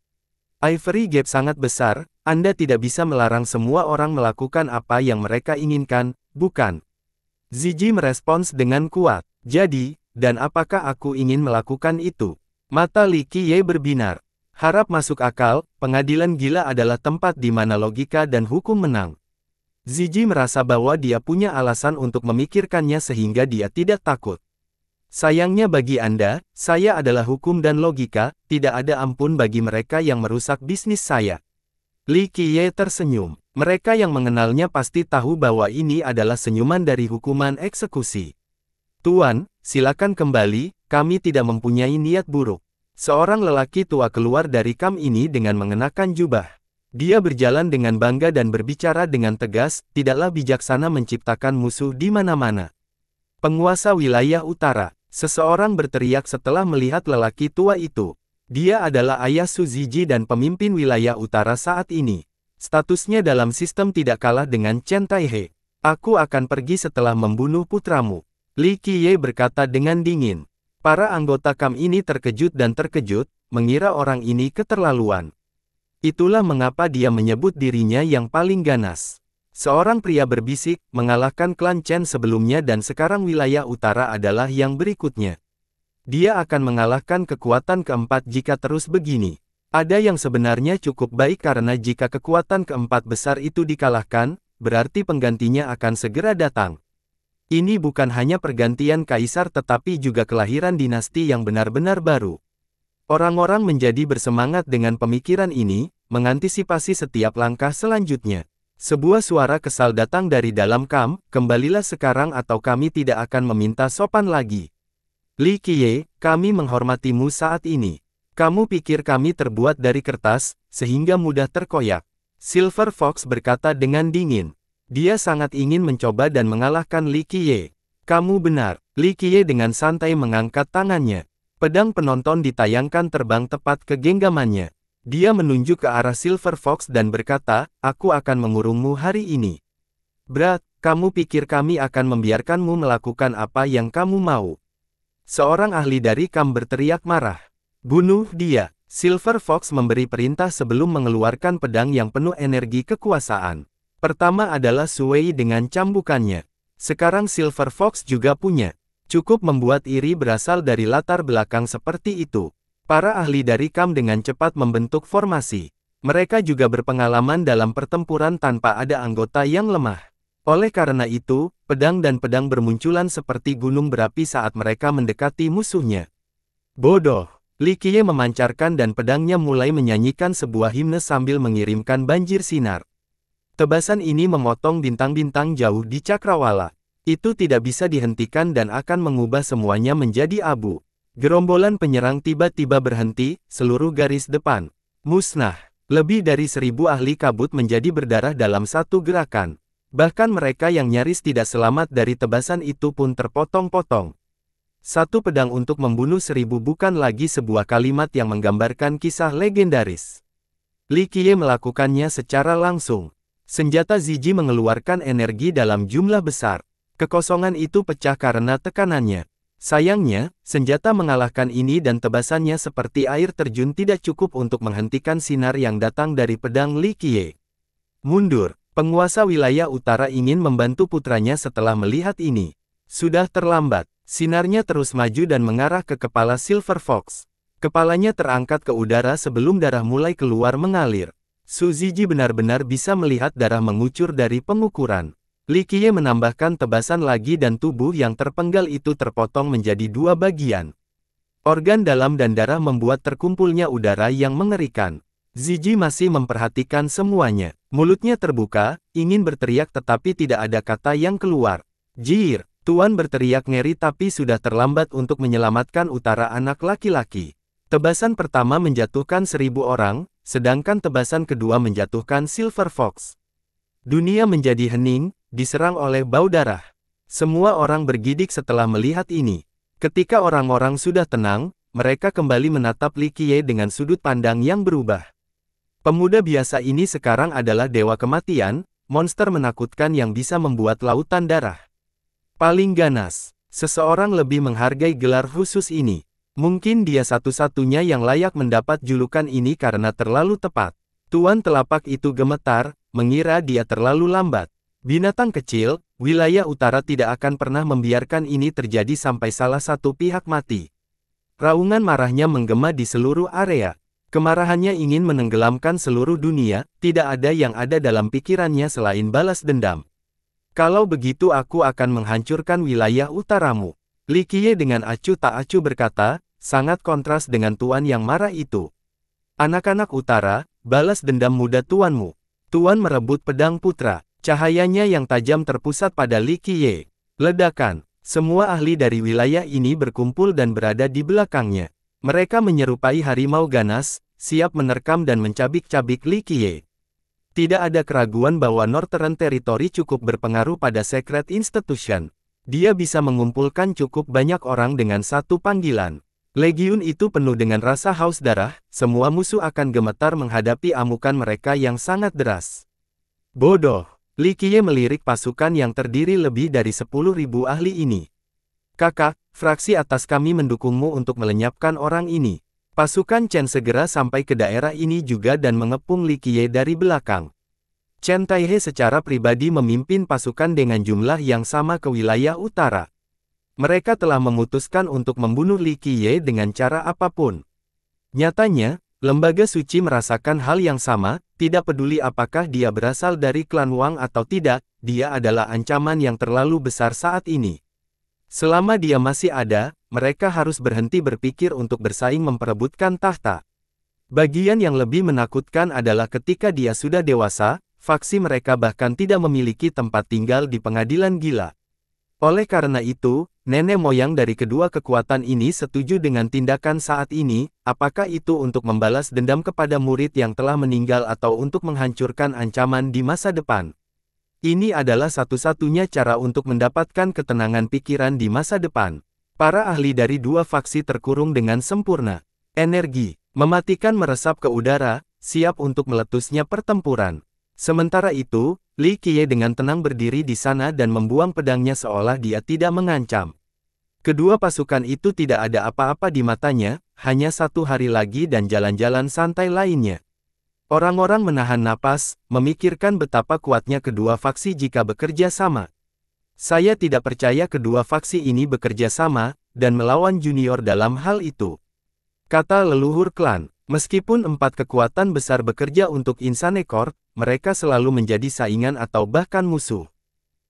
Ivory Gap sangat besar, Anda tidak bisa melarang semua orang melakukan apa yang mereka inginkan, bukan? Ziji merespons dengan kuat. Jadi, dan apakah aku ingin melakukan itu? Mata Li Qiye berbinar. Harap masuk akal, pengadilan gila adalah tempat di mana logika dan hukum menang. Ziji merasa bahwa dia punya alasan untuk memikirkannya sehingga dia tidak takut. Sayangnya bagi Anda, saya adalah hukum dan logika, tidak ada ampun bagi mereka yang merusak bisnis saya. Li Qiye tersenyum. Mereka yang mengenalnya pasti tahu bahwa ini adalah senyuman dari hukuman eksekusi. Tuan, silakan kembali, kami tidak mempunyai niat buruk. Seorang lelaki tua keluar dari kam ini dengan mengenakan jubah. Dia berjalan dengan bangga dan berbicara dengan tegas, tidaklah bijaksana menciptakan musuh di mana-mana. Penguasa wilayah utara, seseorang berteriak setelah melihat lelaki tua itu. Dia adalah ayah Suziji dan pemimpin wilayah utara saat ini. Statusnya dalam sistem tidak kalah dengan Chen Taihe. Aku akan pergi setelah membunuh putramu. Li Qiye berkata dengan dingin. Para anggota kam ini terkejut dan terkejut, mengira orang ini keterlaluan. Itulah mengapa dia menyebut dirinya yang paling ganas. Seorang pria berbisik, mengalahkan klan Chen sebelumnya dan sekarang wilayah utara adalah yang berikutnya. Dia akan mengalahkan kekuatan keempat jika terus begini. Ada yang sebenarnya cukup baik karena jika kekuatan keempat besar itu dikalahkan, berarti penggantinya akan segera datang. Ini bukan hanya pergantian kaisar tetapi juga kelahiran dinasti yang benar-benar baru. Orang-orang menjadi bersemangat dengan pemikiran ini, mengantisipasi setiap langkah selanjutnya. Sebuah suara kesal datang dari dalam kam, kembalilah sekarang atau kami tidak akan meminta sopan lagi. Li Qiye, kami menghormatimu saat ini. Kamu pikir kami terbuat dari kertas, sehingga mudah terkoyak. Silver Fox berkata dengan dingin. Dia sangat ingin mencoba dan mengalahkan Li Qiye. Kamu benar, Li Qiye dengan santai mengangkat tangannya. Pedang penonton ditayangkan terbang tepat ke genggamannya. Dia menunjuk ke arah Silver Fox dan berkata, aku akan mengurungmu hari ini. Brat, kamu pikir kami akan membiarkanmu melakukan apa yang kamu mau? Seorang ahli dari Kam berteriak marah. Bunuh dia. Silver Fox memberi perintah sebelum mengeluarkan pedang yang penuh energi kekuasaan. Pertama adalah Suwei dengan cambukannya. Sekarang Silver Fox juga punya. Cukup membuat iri berasal dari latar belakang seperti itu. Para ahli dari KAM dengan cepat membentuk formasi. Mereka juga berpengalaman dalam pertempuran tanpa ada anggota yang lemah. Oleh karena itu, pedang dan pedang bermunculan seperti gunung berapi saat mereka mendekati musuhnya. Bodoh! Likie memancarkan dan pedangnya mulai menyanyikan sebuah himne sambil mengirimkan banjir sinar. Tebasan ini memotong bintang-bintang jauh di cakrawala. Itu tidak bisa dihentikan dan akan mengubah semuanya menjadi abu. Gerombolan penyerang tiba-tiba berhenti, seluruh garis depan. Musnah. Lebih dari seribu ahli kabut menjadi berdarah dalam satu gerakan. Bahkan mereka yang nyaris tidak selamat dari tebasan itu pun terpotong-potong. Satu pedang untuk membunuh seribu bukan lagi sebuah kalimat yang menggambarkan kisah legendaris. Li Qiye melakukannya secara langsung. Senjata Ziji mengeluarkan energi dalam jumlah besar. Kekosongan itu pecah karena tekanannya. Sayangnya, senjata mengalahkan ini dan tebasannya seperti air terjun tidak cukup untuk menghentikan sinar yang datang dari pedang Li Qiye. Mundur, penguasa wilayah utara ingin membantu putranya setelah melihat ini. Sudah terlambat, sinarnya terus maju dan mengarah ke kepala Silver Fox. Kepalanya terangkat ke udara sebelum darah mulai keluar mengalir. Su Ziji benar-benar bisa melihat darah mengucur dari pengukuran. Likie menambahkan tebasan lagi dan tubuh yang terpenggal itu terpotong menjadi dua bagian. Organ dalam dan darah membuat terkumpulnya udara yang mengerikan. Ziji masih memperhatikan semuanya. Mulutnya terbuka, ingin berteriak tetapi tidak ada kata yang keluar. Jir, Tuan berteriak ngeri tapi sudah terlambat untuk menyelamatkan utara anak laki-laki. Tebasan pertama menjatuhkan seribu orang, sedangkan tebasan kedua menjatuhkan Silver Fox. Dunia menjadi hening, diserang oleh bau darah. Semua orang bergidik setelah melihat ini. Ketika orang-orang sudah tenang, mereka kembali menatap Li Qiye dengan sudut pandang yang berubah. Pemuda biasa ini sekarang adalah dewa kematian, monster menakutkan yang bisa membuat lautan darah. Paling ganas, seseorang lebih menghargai gelar khusus ini. Mungkin dia satu-satunya yang layak mendapat julukan ini karena terlalu tepat. Tuan telapak itu gemetar, mengira dia terlalu lambat. Binatang kecil, wilayah utara tidak akan pernah membiarkan ini terjadi sampai salah satu pihak mati. Raungan marahnya menggema di seluruh area. Kemarahannya ingin menenggelamkan seluruh dunia, tidak ada yang ada dalam pikirannya selain balas dendam. Kalau begitu aku akan menghancurkan wilayah utaramu. Likie dengan acuh tak acuh berkata, sangat kontras dengan tuan yang marah itu. Anak-anak utara, balas dendam muda tuanmu. Tuan merebut pedang putra. Cahayanya yang tajam terpusat pada Li Qiye. Ledakan, semua ahli dari wilayah ini berkumpul dan berada di belakangnya. Mereka menyerupai harimau ganas, siap menerkam dan mencabik-cabik Li Qiye. Tidak ada keraguan bahwa Northern Territory cukup berpengaruh pada Secret Institution. Dia bisa mengumpulkan cukup banyak orang dengan satu panggilan. Legiun itu penuh dengan rasa haus darah, semua musuh akan gemetar menghadapi amukan mereka yang sangat deras. Bodoh! Li Qiye melirik pasukan yang terdiri lebih dari 10.000 ahli ini. Kakak, fraksi atas kami mendukungmu untuk melenyapkan orang ini. Pasukan Chen segera sampai ke daerah ini juga dan mengepung Li Qiye dari belakang. Chen Taihe secara pribadi memimpin pasukan dengan jumlah yang sama ke wilayah utara. Mereka telah memutuskan untuk membunuh Li Qiye dengan cara apapun. Nyatanya, Lembaga suci merasakan hal yang sama, tidak peduli apakah dia berasal dari klan Wang atau tidak, dia adalah ancaman yang terlalu besar saat ini. Selama dia masih ada, mereka harus berhenti berpikir untuk bersaing memperebutkan tahta. Bagian yang lebih menakutkan adalah ketika dia sudah dewasa, faksi mereka bahkan tidak memiliki tempat tinggal di pengadilan gila. Oleh karena itu, nenek moyang dari kedua kekuatan ini setuju dengan tindakan saat ini, apakah itu untuk membalas dendam kepada murid yang telah meninggal atau untuk menghancurkan ancaman di masa depan. Ini adalah satu-satunya cara untuk mendapatkan ketenangan pikiran di masa depan. Para ahli dari dua faksi terkurung dengan sempurna. Energi, mematikan meresap ke udara, siap untuk meletusnya pertempuran. Sementara itu, Li Qiye dengan tenang berdiri di sana dan membuang pedangnya seolah dia tidak mengancam. Kedua pasukan itu tidak ada apa-apa di matanya, hanya satu hari lagi dan jalan-jalan santai lainnya. Orang-orang menahan napas, memikirkan betapa kuatnya kedua faksi jika bekerja sama. Saya tidak percaya kedua faksi ini bekerja sama, dan melawan junior dalam hal itu. Kata leluhur klan. Meskipun empat kekuatan besar bekerja untuk Insane Corp, mereka selalu menjadi saingan atau bahkan musuh.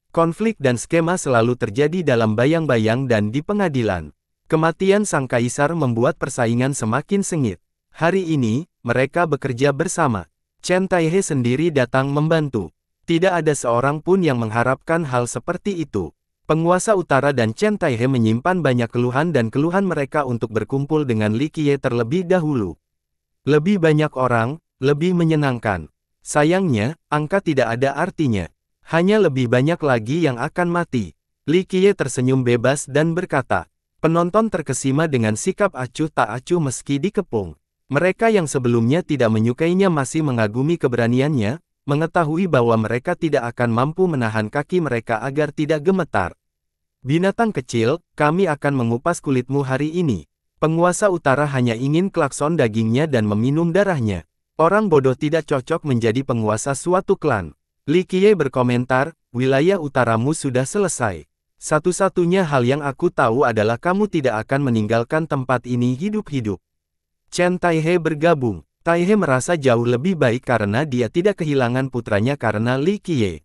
Konflik dan skema selalu terjadi dalam bayang-bayang dan di pengadilan. Kematian Sang Kaisar membuat persaingan semakin sengit. Hari ini, mereka bekerja bersama. Chen Taihe sendiri datang membantu. Tidak ada seorang pun yang mengharapkan hal seperti itu. Penguasa utara dan Chen Taihe menyimpan banyak keluhan dan keluhan mereka untuk berkumpul dengan Li Qiye terlebih dahulu. Lebih banyak orang, lebih menyenangkan. Sayangnya, angka tidak ada artinya. Hanya lebih banyak lagi yang akan mati. Li Qiye tersenyum bebas dan berkata, penonton terkesima dengan sikap acuh tak acuh meski dikepung. Mereka yang sebelumnya tidak menyukainya masih mengagumi keberaniannya, mengetahui bahwa mereka tidak akan mampu menahan kaki mereka agar tidak gemetar. Binatang kecil, kami akan mengupas kulitmu hari ini. Penguasa utara hanya ingin klakson dagingnya dan meminum darahnya. Orang bodoh tidak cocok menjadi penguasa suatu klan. Li Qiye berkomentar, wilayah utaramu sudah selesai. Satu-satunya hal yang aku tahu adalah kamu tidak akan meninggalkan tempat ini hidup-hidup. Chen Taihe bergabung. Taihe merasa jauh lebih baik karena dia tidak kehilangan putranya karena Li Qiye.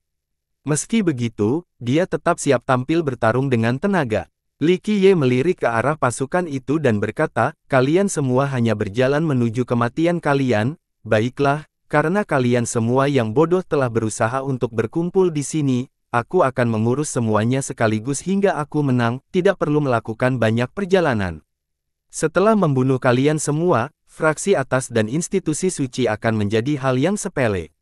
Meski begitu, dia tetap siap tampil bertarung dengan tenaga. Li Qiye melirik ke arah pasukan itu dan berkata, kalian semua hanya berjalan menuju kematian kalian, baiklah, karena kalian semua yang bodoh telah berusaha untuk berkumpul di sini, aku akan mengurus semuanya sekaligus hingga aku menang, tidak perlu melakukan banyak perjalanan. Setelah membunuh kalian semua, fraksi atas dan institusi suci akan menjadi hal yang sepele.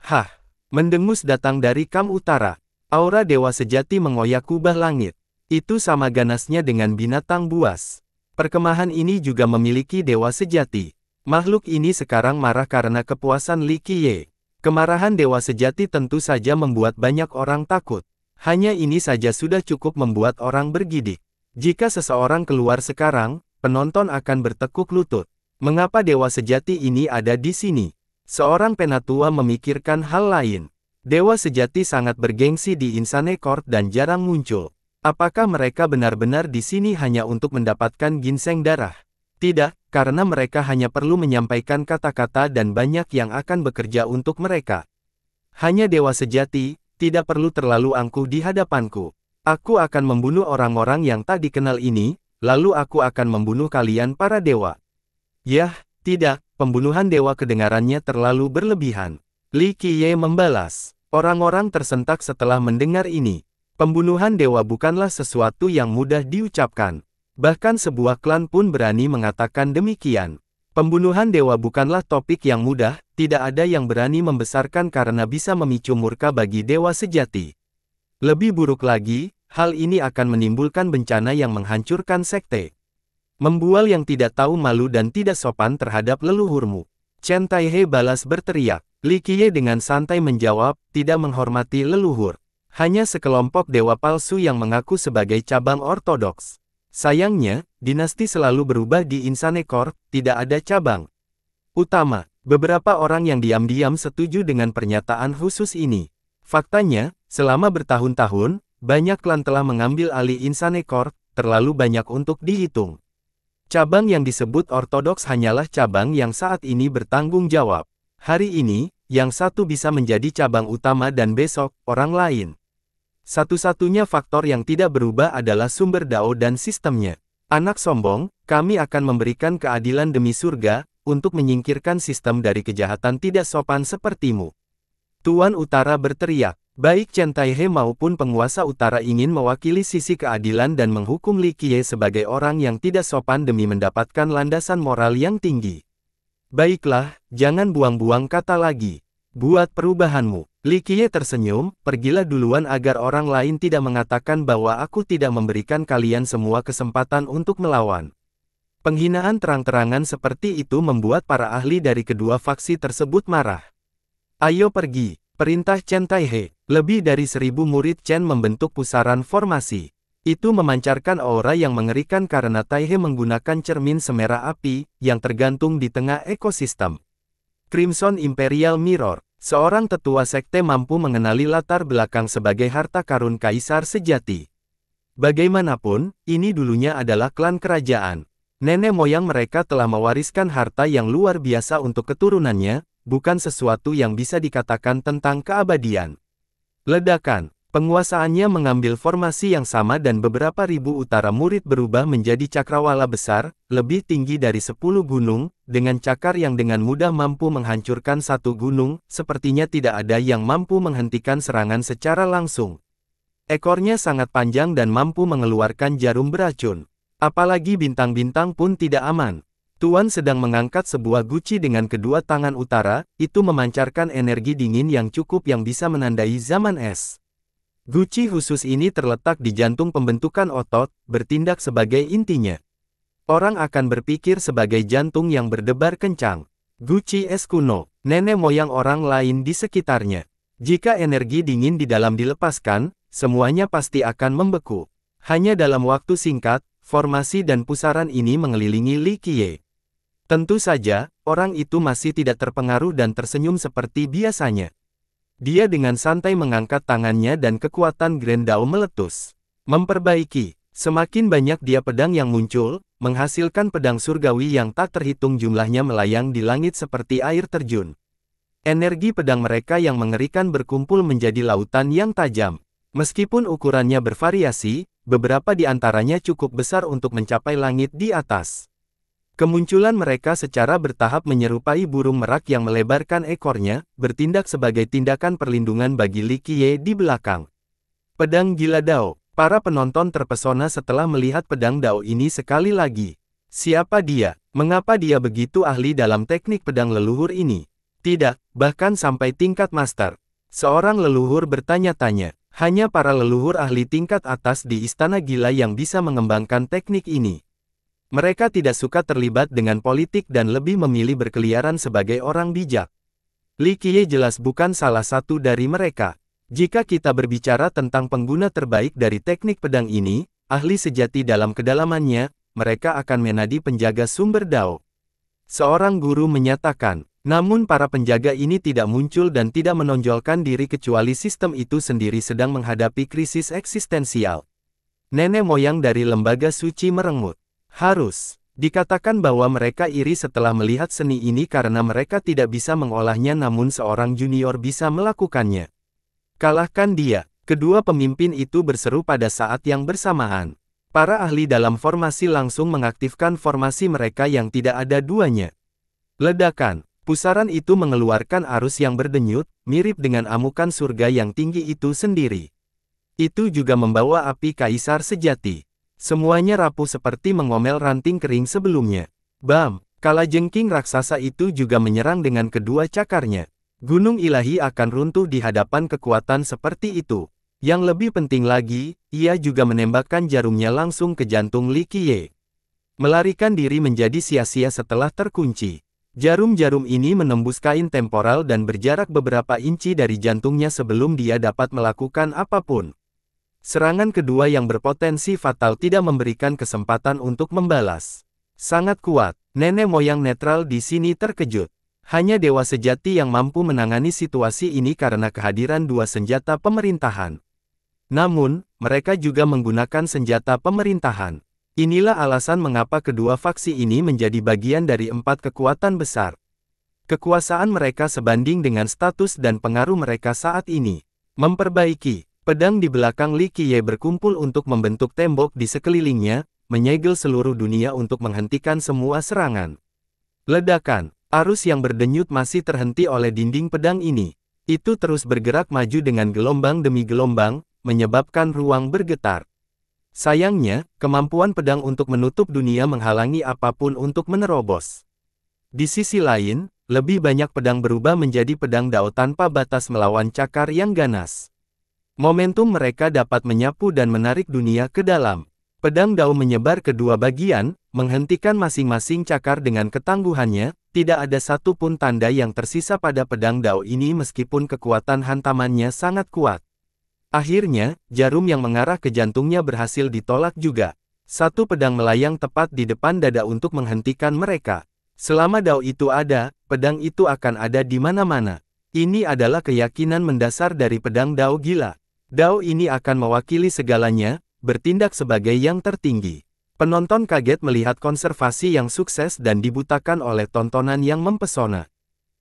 Hah! Mendengus datang dari Kam Utara. Aura dewa sejati mengoyak kubah langit. Itu sama ganasnya dengan binatang buas. Perkemahan ini juga memiliki dewa sejati. Makhluk ini sekarang marah karena kepuasan Li Qiye. Kemarahan dewa sejati tentu saja membuat banyak orang takut. Hanya ini saja sudah cukup membuat orang bergidik. Jika seseorang keluar sekarang, penonton akan bertekuk lutut. Mengapa dewa sejati ini ada di sini? Seorang penatua memikirkan hal lain. Dewa sejati sangat bergengsi di Insane Court dan jarang muncul. Apakah mereka benar-benar di sini hanya untuk mendapatkan ginseng darah? Tidak, karena mereka hanya perlu menyampaikan kata-kata dan banyak yang akan bekerja untuk mereka. Hanya dewa sejati, tidak perlu terlalu angkuh di hadapanku. Aku akan membunuh orang-orang yang tak dikenal ini, lalu aku akan membunuh kalian para dewa. Yah, tidak, pembunuhan dewa kedengarannya terlalu berlebihan. Li Qiye membalas. Orang-orang tersentak setelah mendengar ini. Pembunuhan dewa bukanlah sesuatu yang mudah diucapkan. Bahkan sebuah klan pun berani mengatakan demikian. Pembunuhan dewa bukanlah topik yang mudah, tidak ada yang berani membesarkan karena bisa memicu murka bagi dewa sejati. Lebih buruk lagi, hal ini akan menimbulkan bencana yang menghancurkan sekte. Membual yang tidak tahu malu dan tidak sopan terhadap leluhurmu. Chen Taihe balas berteriak. Li Qiye dengan santai menjawab, tidak menghormati leluhur. Hanya sekelompok dewa palsu yang mengaku sebagai cabang ortodoks. Sayangnya, dinasti selalu berubah di Insanekor, tidak ada cabang. Utama, beberapa orang yang diam-diam setuju dengan pernyataan khusus ini. Faktanya, selama bertahun-tahun, banyak klan telah mengambil alih Insanekor, terlalu banyak untuk dihitung. Cabang yang disebut ortodoks hanyalah cabang yang saat ini bertanggung jawab. Hari ini, yang satu bisa menjadi cabang utama dan besok, orang lain. Satu-satunya faktor yang tidak berubah adalah sumber dao dan sistemnya. Anak sombong, kami akan memberikan keadilan demi surga, untuk menyingkirkan sistem dari kejahatan tidak sopan sepertimu. Tuan Utara berteriak, baik Chen Taihe maupun penguasa utara ingin mewakili sisi keadilan dan menghukum Li Qiye sebagai orang yang tidak sopan demi mendapatkan landasan moral yang tinggi. Baiklah, jangan buang-buang kata lagi. Buat perubahanmu. Likie tersenyum, pergilah duluan agar orang lain tidak mengatakan bahwa aku tidak memberikan kalian semua kesempatan untuk melawan. Penghinaan terang-terangan seperti itu membuat para ahli dari kedua faksi tersebut marah. Ayo pergi, perintah Chen Taihe. Lebih dari seribu murid Chen membentuk pusaran formasi. Itu memancarkan aura yang mengerikan karena Taihe menggunakan cermin semerah api, yang tergantung di tengah ekosistem. Crimson Imperial Mirror Seorang tetua sekte mampu mengenali latar belakang sebagai harta karun kaisar sejati. Bagaimanapun, ini dulunya adalah klan kerajaan. Nenek moyang mereka telah mewariskan harta yang luar biasa untuk keturunannya, bukan sesuatu yang bisa dikatakan tentang keabadian. Ledakan Penguasaannya mengambil formasi yang sama dan beberapa ribu utara murid berubah menjadi cakrawala besar, lebih tinggi dari sepuluh gunung, dengan cakar yang dengan mudah mampu menghancurkan satu gunung, sepertinya tidak ada yang mampu menghentikan serangan secara langsung. Ekornya sangat panjang dan mampu mengeluarkan jarum beracun. Apalagi bintang-bintang pun tidak aman. Tuan sedang mengangkat sebuah guci dengan kedua tangan utara, itu memancarkan energi dingin yang cukup yang bisa menandai zaman es. Guci khusus ini terletak di jantung pembentukan otot, bertindak sebagai intinya. Orang akan berpikir sebagai jantung yang berdebar kencang. Guci es kuno, nenek moyang orang lain di sekitarnya. Jika energi dingin di dalam dilepaskan, semuanya pasti akan membeku. Hanya dalam waktu singkat, formasi dan pusaran ini mengelilingi Li Qiye. Tentu saja, orang itu masih tidak terpengaruh dan tersenyum seperti biasanya. Dia dengan santai mengangkat tangannya dan kekuatan Grendau meletus. Memperbaiki, semakin banyak dia pedang yang muncul, menghasilkan pedang surgawi yang tak terhitung jumlahnya melayang di langit seperti air terjun. Energi pedang mereka yang mengerikan berkumpul menjadi lautan yang tajam. Meskipun ukurannya bervariasi, beberapa di antaranya cukup besar untuk mencapai langit di atas. Kemunculan mereka secara bertahap menyerupai burung merak yang melebarkan ekornya, bertindak sebagai tindakan perlindungan bagi Li Qiye di belakang. Pedang Gila Dao Para penonton terpesona setelah melihat pedang Dao ini sekali lagi. Siapa dia? Mengapa dia begitu ahli dalam teknik pedang leluhur ini? Tidak, bahkan sampai tingkat master. Seorang leluhur bertanya-tanya. Hanya para leluhur ahli tingkat atas di Istana Gila yang bisa mengembangkan teknik ini. Mereka tidak suka terlibat dengan politik dan lebih memilih berkeliaran sebagai orang bijak. Li Qiye jelas bukan salah satu dari mereka. Jika kita berbicara tentang pengguna terbaik dari teknik pedang ini, ahli sejati dalam kedalamannya, mereka akan menadi penjaga sumber dao. Seorang guru menyatakan, namun para penjaga ini tidak muncul dan tidak menonjolkan diri kecuali sistem itu sendiri sedang menghadapi krisis eksistensial. Nenek moyang dari lembaga suci merengut. Harus. Dikatakan bahwa mereka iri setelah melihat seni ini karena mereka tidak bisa mengolahnya namun seorang junior bisa melakukannya. Kalahkan dia. Kedua pemimpin itu berseru pada saat yang bersamaan. Para ahli dalam formasi langsung mengaktifkan formasi mereka yang tidak ada duanya. Ledakan. Pusaran itu mengeluarkan arus yang berdenyut, mirip dengan amukan surga yang tinggi itu sendiri. Itu juga membawa api kaisar sejati. Semuanya rapuh seperti mengomel ranting kering sebelumnya. Bam! Kalajengking raksasa itu juga menyerang dengan kedua cakarnya. Gunung ilahi akan runtuh di hadapan kekuatan seperti itu. Yang lebih penting lagi, ia juga menembakkan jarumnya langsung ke jantung Li Qiye. Melarikan diri menjadi sia-sia setelah terkunci. Jarum-jarum ini menembus kain temporal dan berjarak beberapa inci dari jantungnya sebelum dia dapat melakukan apapun. Serangan kedua yang berpotensi fatal tidak memberikan kesempatan untuk membalas. Sangat kuat, nenek moyang netral di sini terkejut. Hanya dewa sejati yang mampu menangani situasi ini karena kehadiran dua senjata pemerintahan. Namun, mereka juga menggunakan senjata pemerintahan. Inilah alasan mengapa kedua faksi ini menjadi bagian dari empat kekuatan besar. Kekuasaan mereka sebanding dengan status dan pengaruh mereka saat ini. Memperbaiki Pedang di belakang Li Qiye berkumpul untuk membentuk tembok di sekelilingnya, menyegel seluruh dunia untuk menghentikan semua serangan. Ledakan, arus yang berdenyut masih terhenti oleh dinding pedang ini. Itu terus bergerak maju dengan gelombang demi gelombang, menyebabkan ruang bergetar. Sayangnya, kemampuan pedang untuk menutup dunia menghalangi apapun untuk menerobos. Di sisi lain, lebih banyak pedang berubah menjadi pedang dao tanpa batas melawan cakar yang ganas. Momentum mereka dapat menyapu dan menarik dunia ke dalam. Pedang Dao menyebar kedua bagian, menghentikan masing-masing cakar dengan ketangguhannya, tidak ada satupun tanda yang tersisa pada pedang Dao ini meskipun kekuatan hantamannya sangat kuat. Akhirnya, jarum yang mengarah ke jantungnya berhasil ditolak juga. Satu pedang melayang tepat di depan dada untuk menghentikan mereka. Selama Dao itu ada, pedang itu akan ada di mana-mana. Ini adalah keyakinan mendasar dari pedang Dao gila. Dao ini akan mewakili segalanya, bertindak sebagai yang tertinggi. Penonton kaget melihat konservasi yang sukses dan dibutakan oleh tontonan yang mempesona.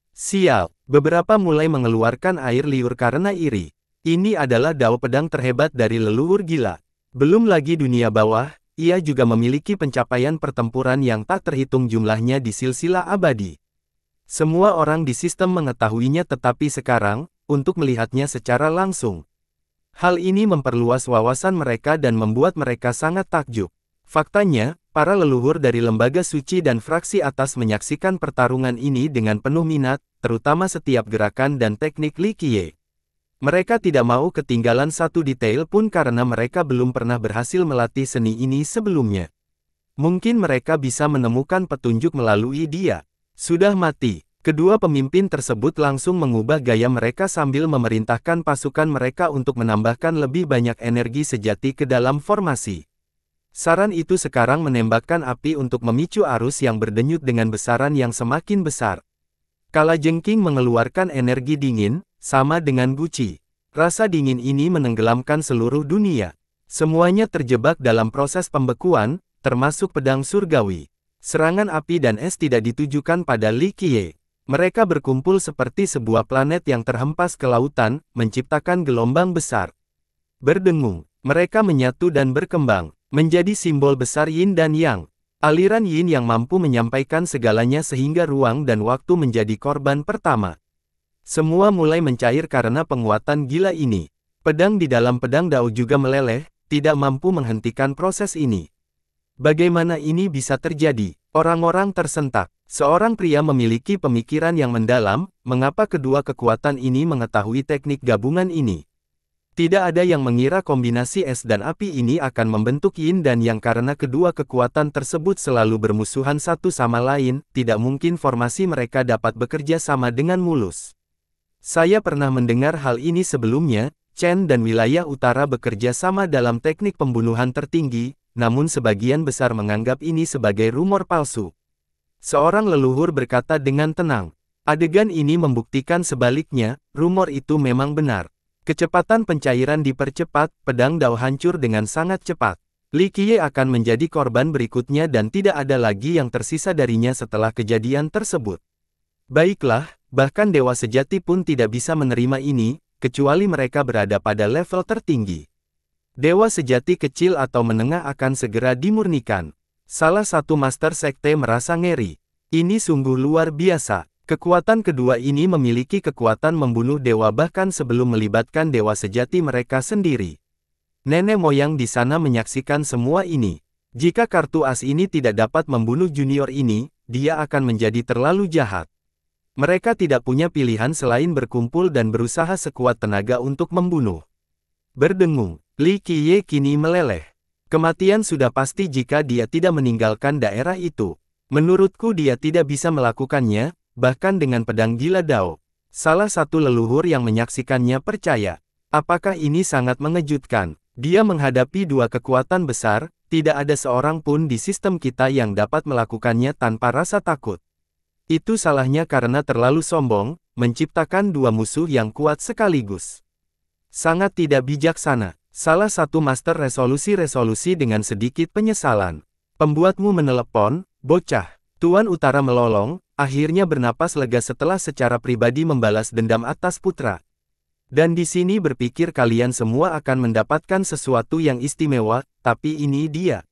Sial, beberapa mulai mengeluarkan air liur karena iri. Ini adalah dao pedang terhebat dari leluhur gila. Belum lagi dunia bawah, ia juga memiliki pencapaian pertempuran yang tak terhitung jumlahnya di silsilah abadi. Semua orang di sistem mengetahuinya tetapi sekarang, untuk melihatnya secara langsung, Hal ini memperluas wawasan mereka dan membuat mereka sangat takjub. Faktanya, para leluhur dari lembaga suci dan fraksi atas menyaksikan pertarungan ini dengan penuh minat, terutama setiap gerakan dan teknik Li Qiye. Mereka tidak mau ketinggalan satu detail pun karena mereka belum pernah berhasil melatih seni ini sebelumnya. Mungkin mereka bisa menemukan petunjuk melalui dia. Sudah mati. Kedua pemimpin tersebut langsung mengubah gaya mereka sambil memerintahkan pasukan mereka untuk menambahkan lebih banyak energi sejati ke dalam formasi. Saran itu sekarang menembakkan api untuk memicu arus yang berdenyut dengan besaran yang semakin besar. Kala jengking mengeluarkan energi dingin, sama dengan guci. Rasa dingin ini menenggelamkan seluruh dunia. Semuanya terjebak dalam proses pembekuan, termasuk pedang surgawi. Serangan api dan es tidak ditujukan pada Li Qiye. Mereka berkumpul seperti sebuah planet yang terhempas ke lautan, menciptakan gelombang besar. Berdengung, mereka menyatu dan berkembang, menjadi simbol besar yin dan yang. Aliran yin yang mampu menyampaikan segalanya sehingga ruang dan waktu menjadi korban pertama. Semua mulai mencair karena penguatan gila ini. Pedang di dalam pedang Dao juga meleleh, tidak mampu menghentikan proses ini. Bagaimana ini bisa terjadi? Orang-orang tersentak. Seorang pria memiliki pemikiran yang mendalam, mengapa kedua kekuatan ini mengetahui teknik gabungan ini. Tidak ada yang mengira kombinasi es dan api ini akan membentuk yin dan yang karena kedua kekuatan tersebut selalu bermusuhan satu sama lain, tidak mungkin formasi mereka dapat bekerja sama dengan mulus. Saya pernah mendengar hal ini sebelumnya, Chen dan wilayah utara bekerja sama dalam teknik pembunuhan tertinggi, namun sebagian besar menganggap ini sebagai rumor palsu. Seorang leluhur berkata dengan tenang, adegan ini membuktikan sebaliknya, rumor itu memang benar. Kecepatan pencairan dipercepat, pedang Dao hancur dengan sangat cepat. Li Qiye akan menjadi korban berikutnya dan tidak ada lagi yang tersisa darinya setelah kejadian tersebut. Baiklah, bahkan dewa sejati pun tidak bisa menerima ini, kecuali mereka berada pada level tertinggi. Dewa sejati kecil atau menengah akan segera dimurnikan. Salah satu master sekte merasa ngeri. Ini sungguh luar biasa. Kekuatan kedua ini memiliki kekuatan membunuh dewa bahkan sebelum melibatkan dewa sejati mereka sendiri. Nenek moyang di sana menyaksikan semua ini. Jika kartu as ini tidak dapat membunuh junior ini, dia akan menjadi terlalu jahat. Mereka tidak punya pilihan selain berkumpul dan berusaha sekuat tenaga untuk membunuh. Berdengung, Li Qiye kini meleleh. Kematian sudah pasti jika dia tidak meninggalkan daerah itu. Menurutku dia tidak bisa melakukannya, bahkan dengan pedang gila Dao. Salah satu leluhur yang menyaksikannya percaya. Apakah ini sangat mengejutkan? Dia menghadapi dua kekuatan besar, tidak ada seorang pun di sistem kita yang dapat melakukannya tanpa rasa takut. Itu salahnya karena terlalu sombong, menciptakan dua musuh yang kuat sekaligus. Sangat tidak bijaksana. Salah satu master resolusi-resolusi dengan sedikit penyesalan. Pembuatmu menelepon, bocah. Tuan Utara melolong, akhirnya bernapas lega setelah secara pribadi membalas dendam atas putra. Dan di sini berpikir kalian semua akan mendapatkan sesuatu yang istimewa, tapi ini dia.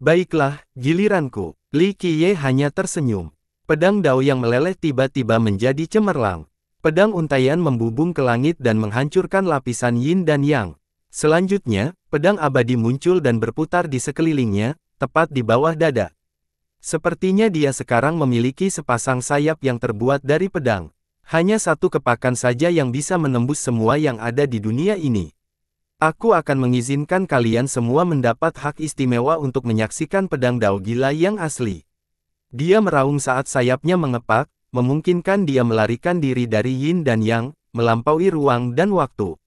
Baiklah, giliranku. Li Qiye hanya tersenyum. Pedang Dao yang meleleh tiba-tiba menjadi cemerlang. Pedang untayan membubung ke langit dan menghancurkan lapisan yin dan yang. Selanjutnya, pedang abadi muncul dan berputar di sekelilingnya, tepat di bawah dada. Sepertinya dia sekarang memiliki sepasang sayap yang terbuat dari pedang. Hanya satu kepakan saja yang bisa menembus semua yang ada di dunia ini. Aku akan mengizinkan kalian semua mendapat hak istimewa untuk menyaksikan pedang Dao Gila yang asli. Dia meraung saat sayapnya mengepak, memungkinkan dia melarikan diri dari Yin dan Yang, melampaui ruang dan waktu.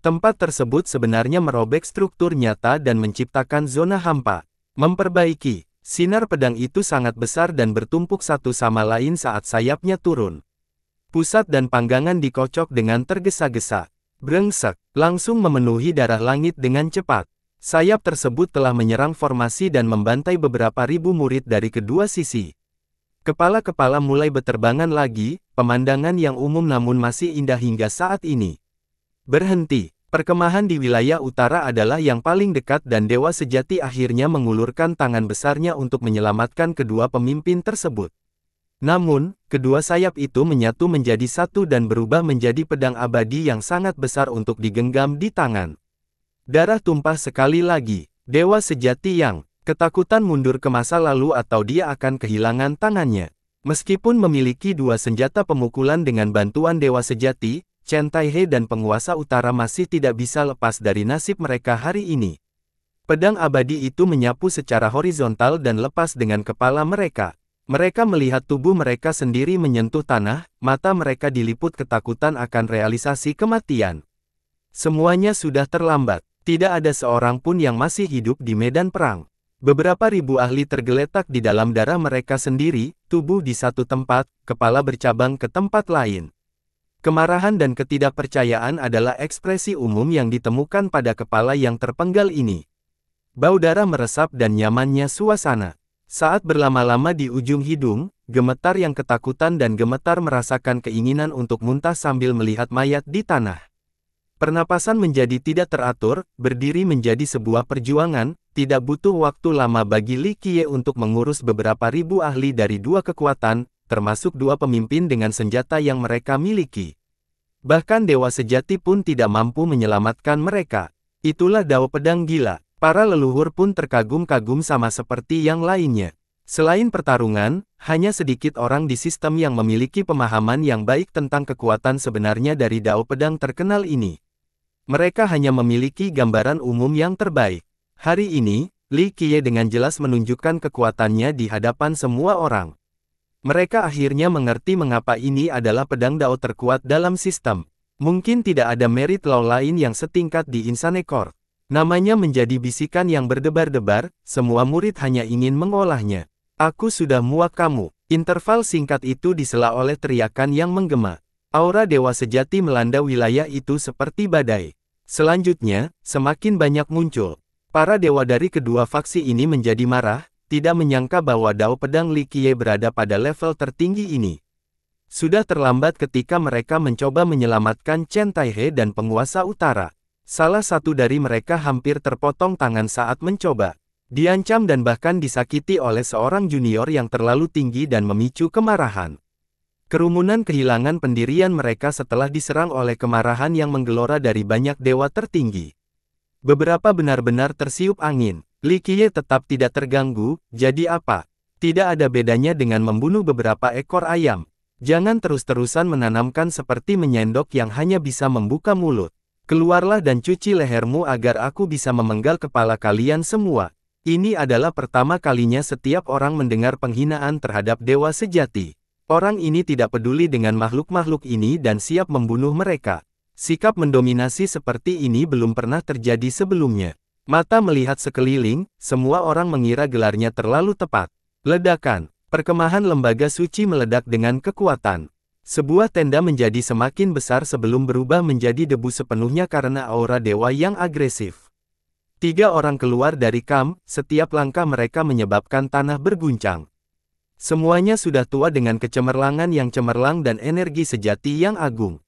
Tempat tersebut sebenarnya merobek struktur nyata dan menciptakan zona hampa. Memperbaiki, sinar pedang itu sangat besar dan bertumpuk satu sama lain saat sayapnya turun. Pusat dan panggangan dikocok dengan tergesa-gesa. Brengsek, langsung memenuhi darah langit dengan cepat. Sayap tersebut telah menyerang formasi dan membantai beberapa ribu murid dari kedua sisi. Kepala-kepala mulai beterbangan lagi, pemandangan yang umum namun masih indah hingga saat ini. Berhenti, perkemahan di wilayah utara adalah yang paling dekat dan Dewa Sejati akhirnya mengulurkan tangan besarnya untuk menyelamatkan kedua pemimpin tersebut. Namun, kedua sayap itu menyatu menjadi satu dan berubah menjadi pedang abadi yang sangat besar untuk digenggam di tangan. Darah tumpah sekali lagi, Dewa Sejati yang ketakutan mundur ke masa lalu atau dia akan kehilangan tangannya. Meskipun memiliki dua senjata pemukulan dengan bantuan Dewa Sejati, Chen Taihe dan penguasa utara masih tidak bisa lepas dari nasib mereka hari ini. Pedang abadi itu menyapu secara horizontal dan lepas dengan kepala mereka. Mereka melihat tubuh mereka sendiri menyentuh tanah, mata mereka diliput ketakutan akan realisasi kematian. Semuanya sudah terlambat, tidak ada seorang pun yang masih hidup di medan perang. Beberapa ribu ahli tergeletak di dalam darah mereka sendiri, tubuh di satu tempat, kepala bercabang ke tempat lain. Kemarahan dan ketidakpercayaan adalah ekspresi umum yang ditemukan pada kepala yang terpenggal ini. Bau darah meresap dan nyamannya suasana. Saat berlama-lama di ujung hidung, gemetar yang ketakutan dan gemetar merasakan keinginan untuk muntah sambil melihat mayat di tanah. Pernapasan menjadi tidak teratur, berdiri menjadi sebuah perjuangan, tidak butuh waktu lama bagi Li Qiye untuk mengurus beberapa ribu ahli dari dua kekuatan, termasuk dua pemimpin dengan senjata yang mereka miliki. Bahkan Dewa Sejati pun tidak mampu menyelamatkan mereka. Itulah Dao Pedang Gila. Para leluhur pun terkagum-kagum sama seperti yang lainnya. Selain pertarungan, hanya sedikit orang di sistem yang memiliki pemahaman yang baik tentang kekuatan sebenarnya dari Dao Pedang terkenal ini. Mereka hanya memiliki gambaran umum yang terbaik. Hari ini, Li Qiye dengan jelas menunjukkan kekuatannya di hadapan semua orang. Mereka akhirnya mengerti mengapa ini adalah pedang Dao terkuat dalam sistem. Mungkin tidak ada merit law lain yang setingkat di Insane Court. Namanya menjadi bisikan yang berdebar-debar, semua murid hanya ingin mengolahnya. Aku sudah muak kamu. Interval singkat itu disela oleh teriakan yang menggema. Aura dewa sejati melanda wilayah itu seperti badai. Selanjutnya, semakin banyak muncul. Para dewa dari kedua faksi ini menjadi marah, tidak menyangka bahwa Dao Pedang Li Qiye berada pada level tertinggi ini. Sudah terlambat ketika mereka mencoba menyelamatkan Chen Taihe dan penguasa utara. Salah satu dari mereka hampir terpotong tangan saat mencoba. Diancam dan bahkan disakiti oleh seorang junior yang terlalu tinggi dan memicu kemarahan. Kerumunan kehilangan pendirian mereka setelah diserang oleh kemarahan yang menggelora dari banyak dewa tertinggi. Beberapa benar-benar tersiup angin, Qiye tetap tidak terganggu, jadi apa? Tidak ada bedanya dengan membunuh beberapa ekor ayam. Jangan terus-terusan menanamkan seperti menyendok yang hanya bisa membuka mulut. Keluarlah dan cuci lehermu agar aku bisa memenggal kepala kalian semua. Ini adalah pertama kalinya setiap orang mendengar penghinaan terhadap dewa sejati. Orang ini tidak peduli dengan makhluk-makhluk ini dan siap membunuh mereka. Sikap mendominasi seperti ini belum pernah terjadi sebelumnya. Mata melihat sekeliling, semua orang mengira gelarnya terlalu tepat. Ledakan, perkemahan lembaga suci meledak dengan kekuatan. Sebuah tenda menjadi semakin besar sebelum berubah menjadi debu sepenuhnya karena aura dewa yang agresif. Tiga orang keluar dari kam, setiap langkah mereka menyebabkan tanah berguncang. Semuanya sudah tua dengan kecemerlangan yang cemerlang dan energi sejati yang agung.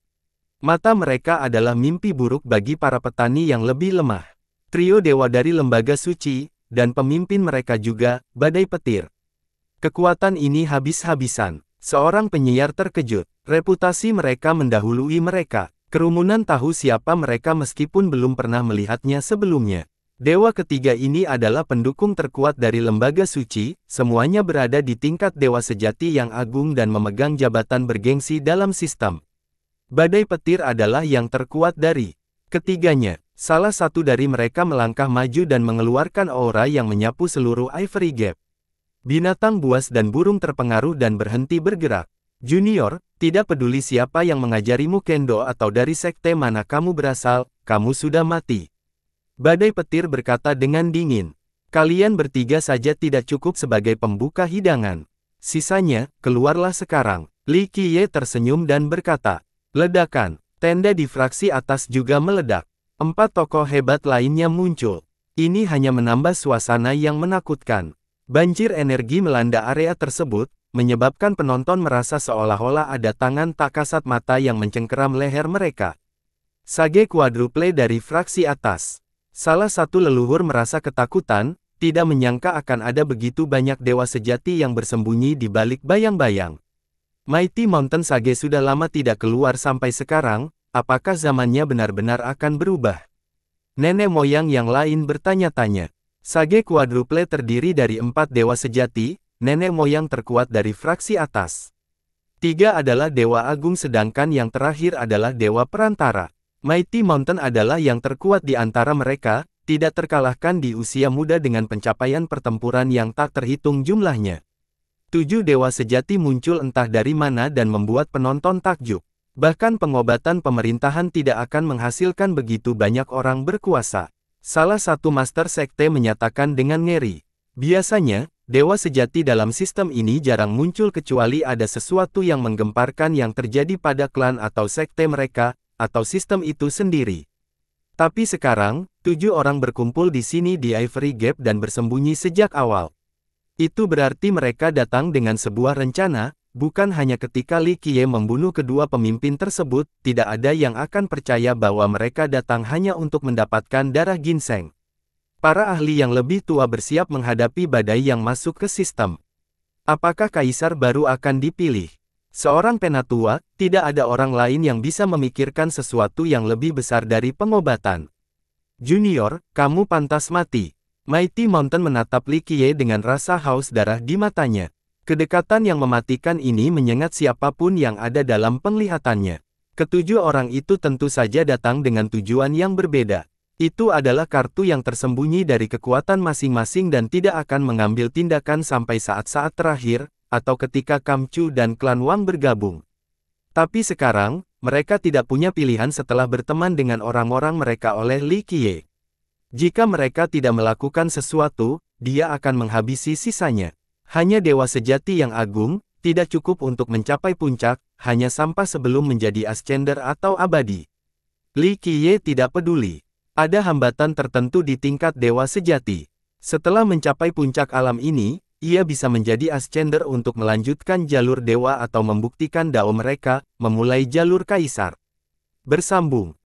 Mata mereka adalah mimpi buruk bagi para petani yang lebih lemah trio dewa dari lembaga suci, dan pemimpin mereka juga, badai petir. Kekuatan ini habis-habisan. Seorang penyiar terkejut. Reputasi mereka mendahului mereka. Kerumunan tahu siapa mereka meskipun belum pernah melihatnya sebelumnya. Dewa ketiga ini adalah pendukung terkuat dari lembaga suci, semuanya berada di tingkat dewa sejati yang agung dan memegang jabatan bergengsi dalam sistem. Badai petir adalah yang terkuat dari ketiganya. Salah satu dari mereka melangkah maju dan mengeluarkan aura yang menyapu seluruh Ivory Gap. Binatang buas dan burung terpengaruh dan berhenti bergerak. Junior, tidak peduli siapa yang mengajarimu kendo atau dari sekte mana kamu berasal, kamu sudah mati. Badai petir berkata dengan dingin. Kalian bertiga saja tidak cukup sebagai pembuka hidangan. Sisanya, keluarlah sekarang. Li Qiye tersenyum dan berkata, Ledakan, tenda di fraksi atas juga meledak. Empat tokoh hebat lainnya muncul. Ini hanya menambah suasana yang menakutkan. Banjir energi melanda area tersebut, menyebabkan penonton merasa seolah-olah ada tangan tak kasat mata yang mencengkeram leher mereka. Sage quadruple dari fraksi atas. Salah satu leluhur merasa ketakutan, tidak menyangka akan ada begitu banyak dewa sejati yang bersembunyi di balik bayang-bayang. Mighty Mountain Sage sudah lama tidak keluar sampai sekarang, apakah zamannya benar-benar akan berubah? Nenek moyang yang lain bertanya-tanya. Sage quadruple terdiri dari empat dewa sejati, nenek moyang terkuat dari fraksi atas. Tiga adalah dewa agung sedangkan yang terakhir adalah dewa perantara. Mighty Mountain adalah yang terkuat di antara mereka, tidak terkalahkan di usia muda dengan pencapaian pertempuran yang tak terhitung jumlahnya. Tujuh dewa sejati muncul entah dari mana dan membuat penonton takjub. Bahkan pengobatan pemerintahan tidak akan menghasilkan begitu banyak orang berkuasa. Salah satu master sekte menyatakan dengan ngeri. Biasanya, dewa sejati dalam sistem ini jarang muncul kecuali ada sesuatu yang menggemparkan yang terjadi pada klan atau sekte mereka, atau sistem itu sendiri. Tapi sekarang, tujuh orang berkumpul di sini di Ivory Gap dan bersembunyi sejak awal. Itu berarti mereka datang dengan sebuah rencana, Bukan hanya ketika Li Qiye membunuh kedua pemimpin tersebut, tidak ada yang akan percaya bahwa mereka datang hanya untuk mendapatkan darah ginseng. Para ahli yang lebih tua bersiap menghadapi badai yang masuk ke sistem. Apakah kaisar baru akan dipilih? Seorang penatua, tidak ada orang lain yang bisa memikirkan sesuatu yang lebih besar dari pengobatan. Junior, kamu pantas mati. Mighty Mountain menatap Li Qiye dengan rasa haus darah di matanya. Kedekatan yang mematikan ini menyengat siapapun yang ada dalam penglihatannya. Ketujuh orang itu tentu saja datang dengan tujuan yang berbeda. Itu adalah kartu yang tersembunyi dari kekuatan masing-masing dan tidak akan mengambil tindakan sampai saat-saat terakhir, atau ketika Kamcu dan klan Wang bergabung. Tapi sekarang, mereka tidak punya pilihan setelah berteman dengan orang-orang mereka oleh Li Qiye. Jika mereka tidak melakukan sesuatu, dia akan menghabisi sisanya. Hanya dewa sejati yang agung, tidak cukup untuk mencapai puncak, hanya sampah sebelum menjadi ascender atau abadi. Li Qiye tidak peduli. Ada hambatan tertentu di tingkat dewa sejati. Setelah mencapai puncak alam ini, ia bisa menjadi ascender untuk melanjutkan jalur dewa atau membuktikan dao mereka, memulai jalur kaisar. Bersambung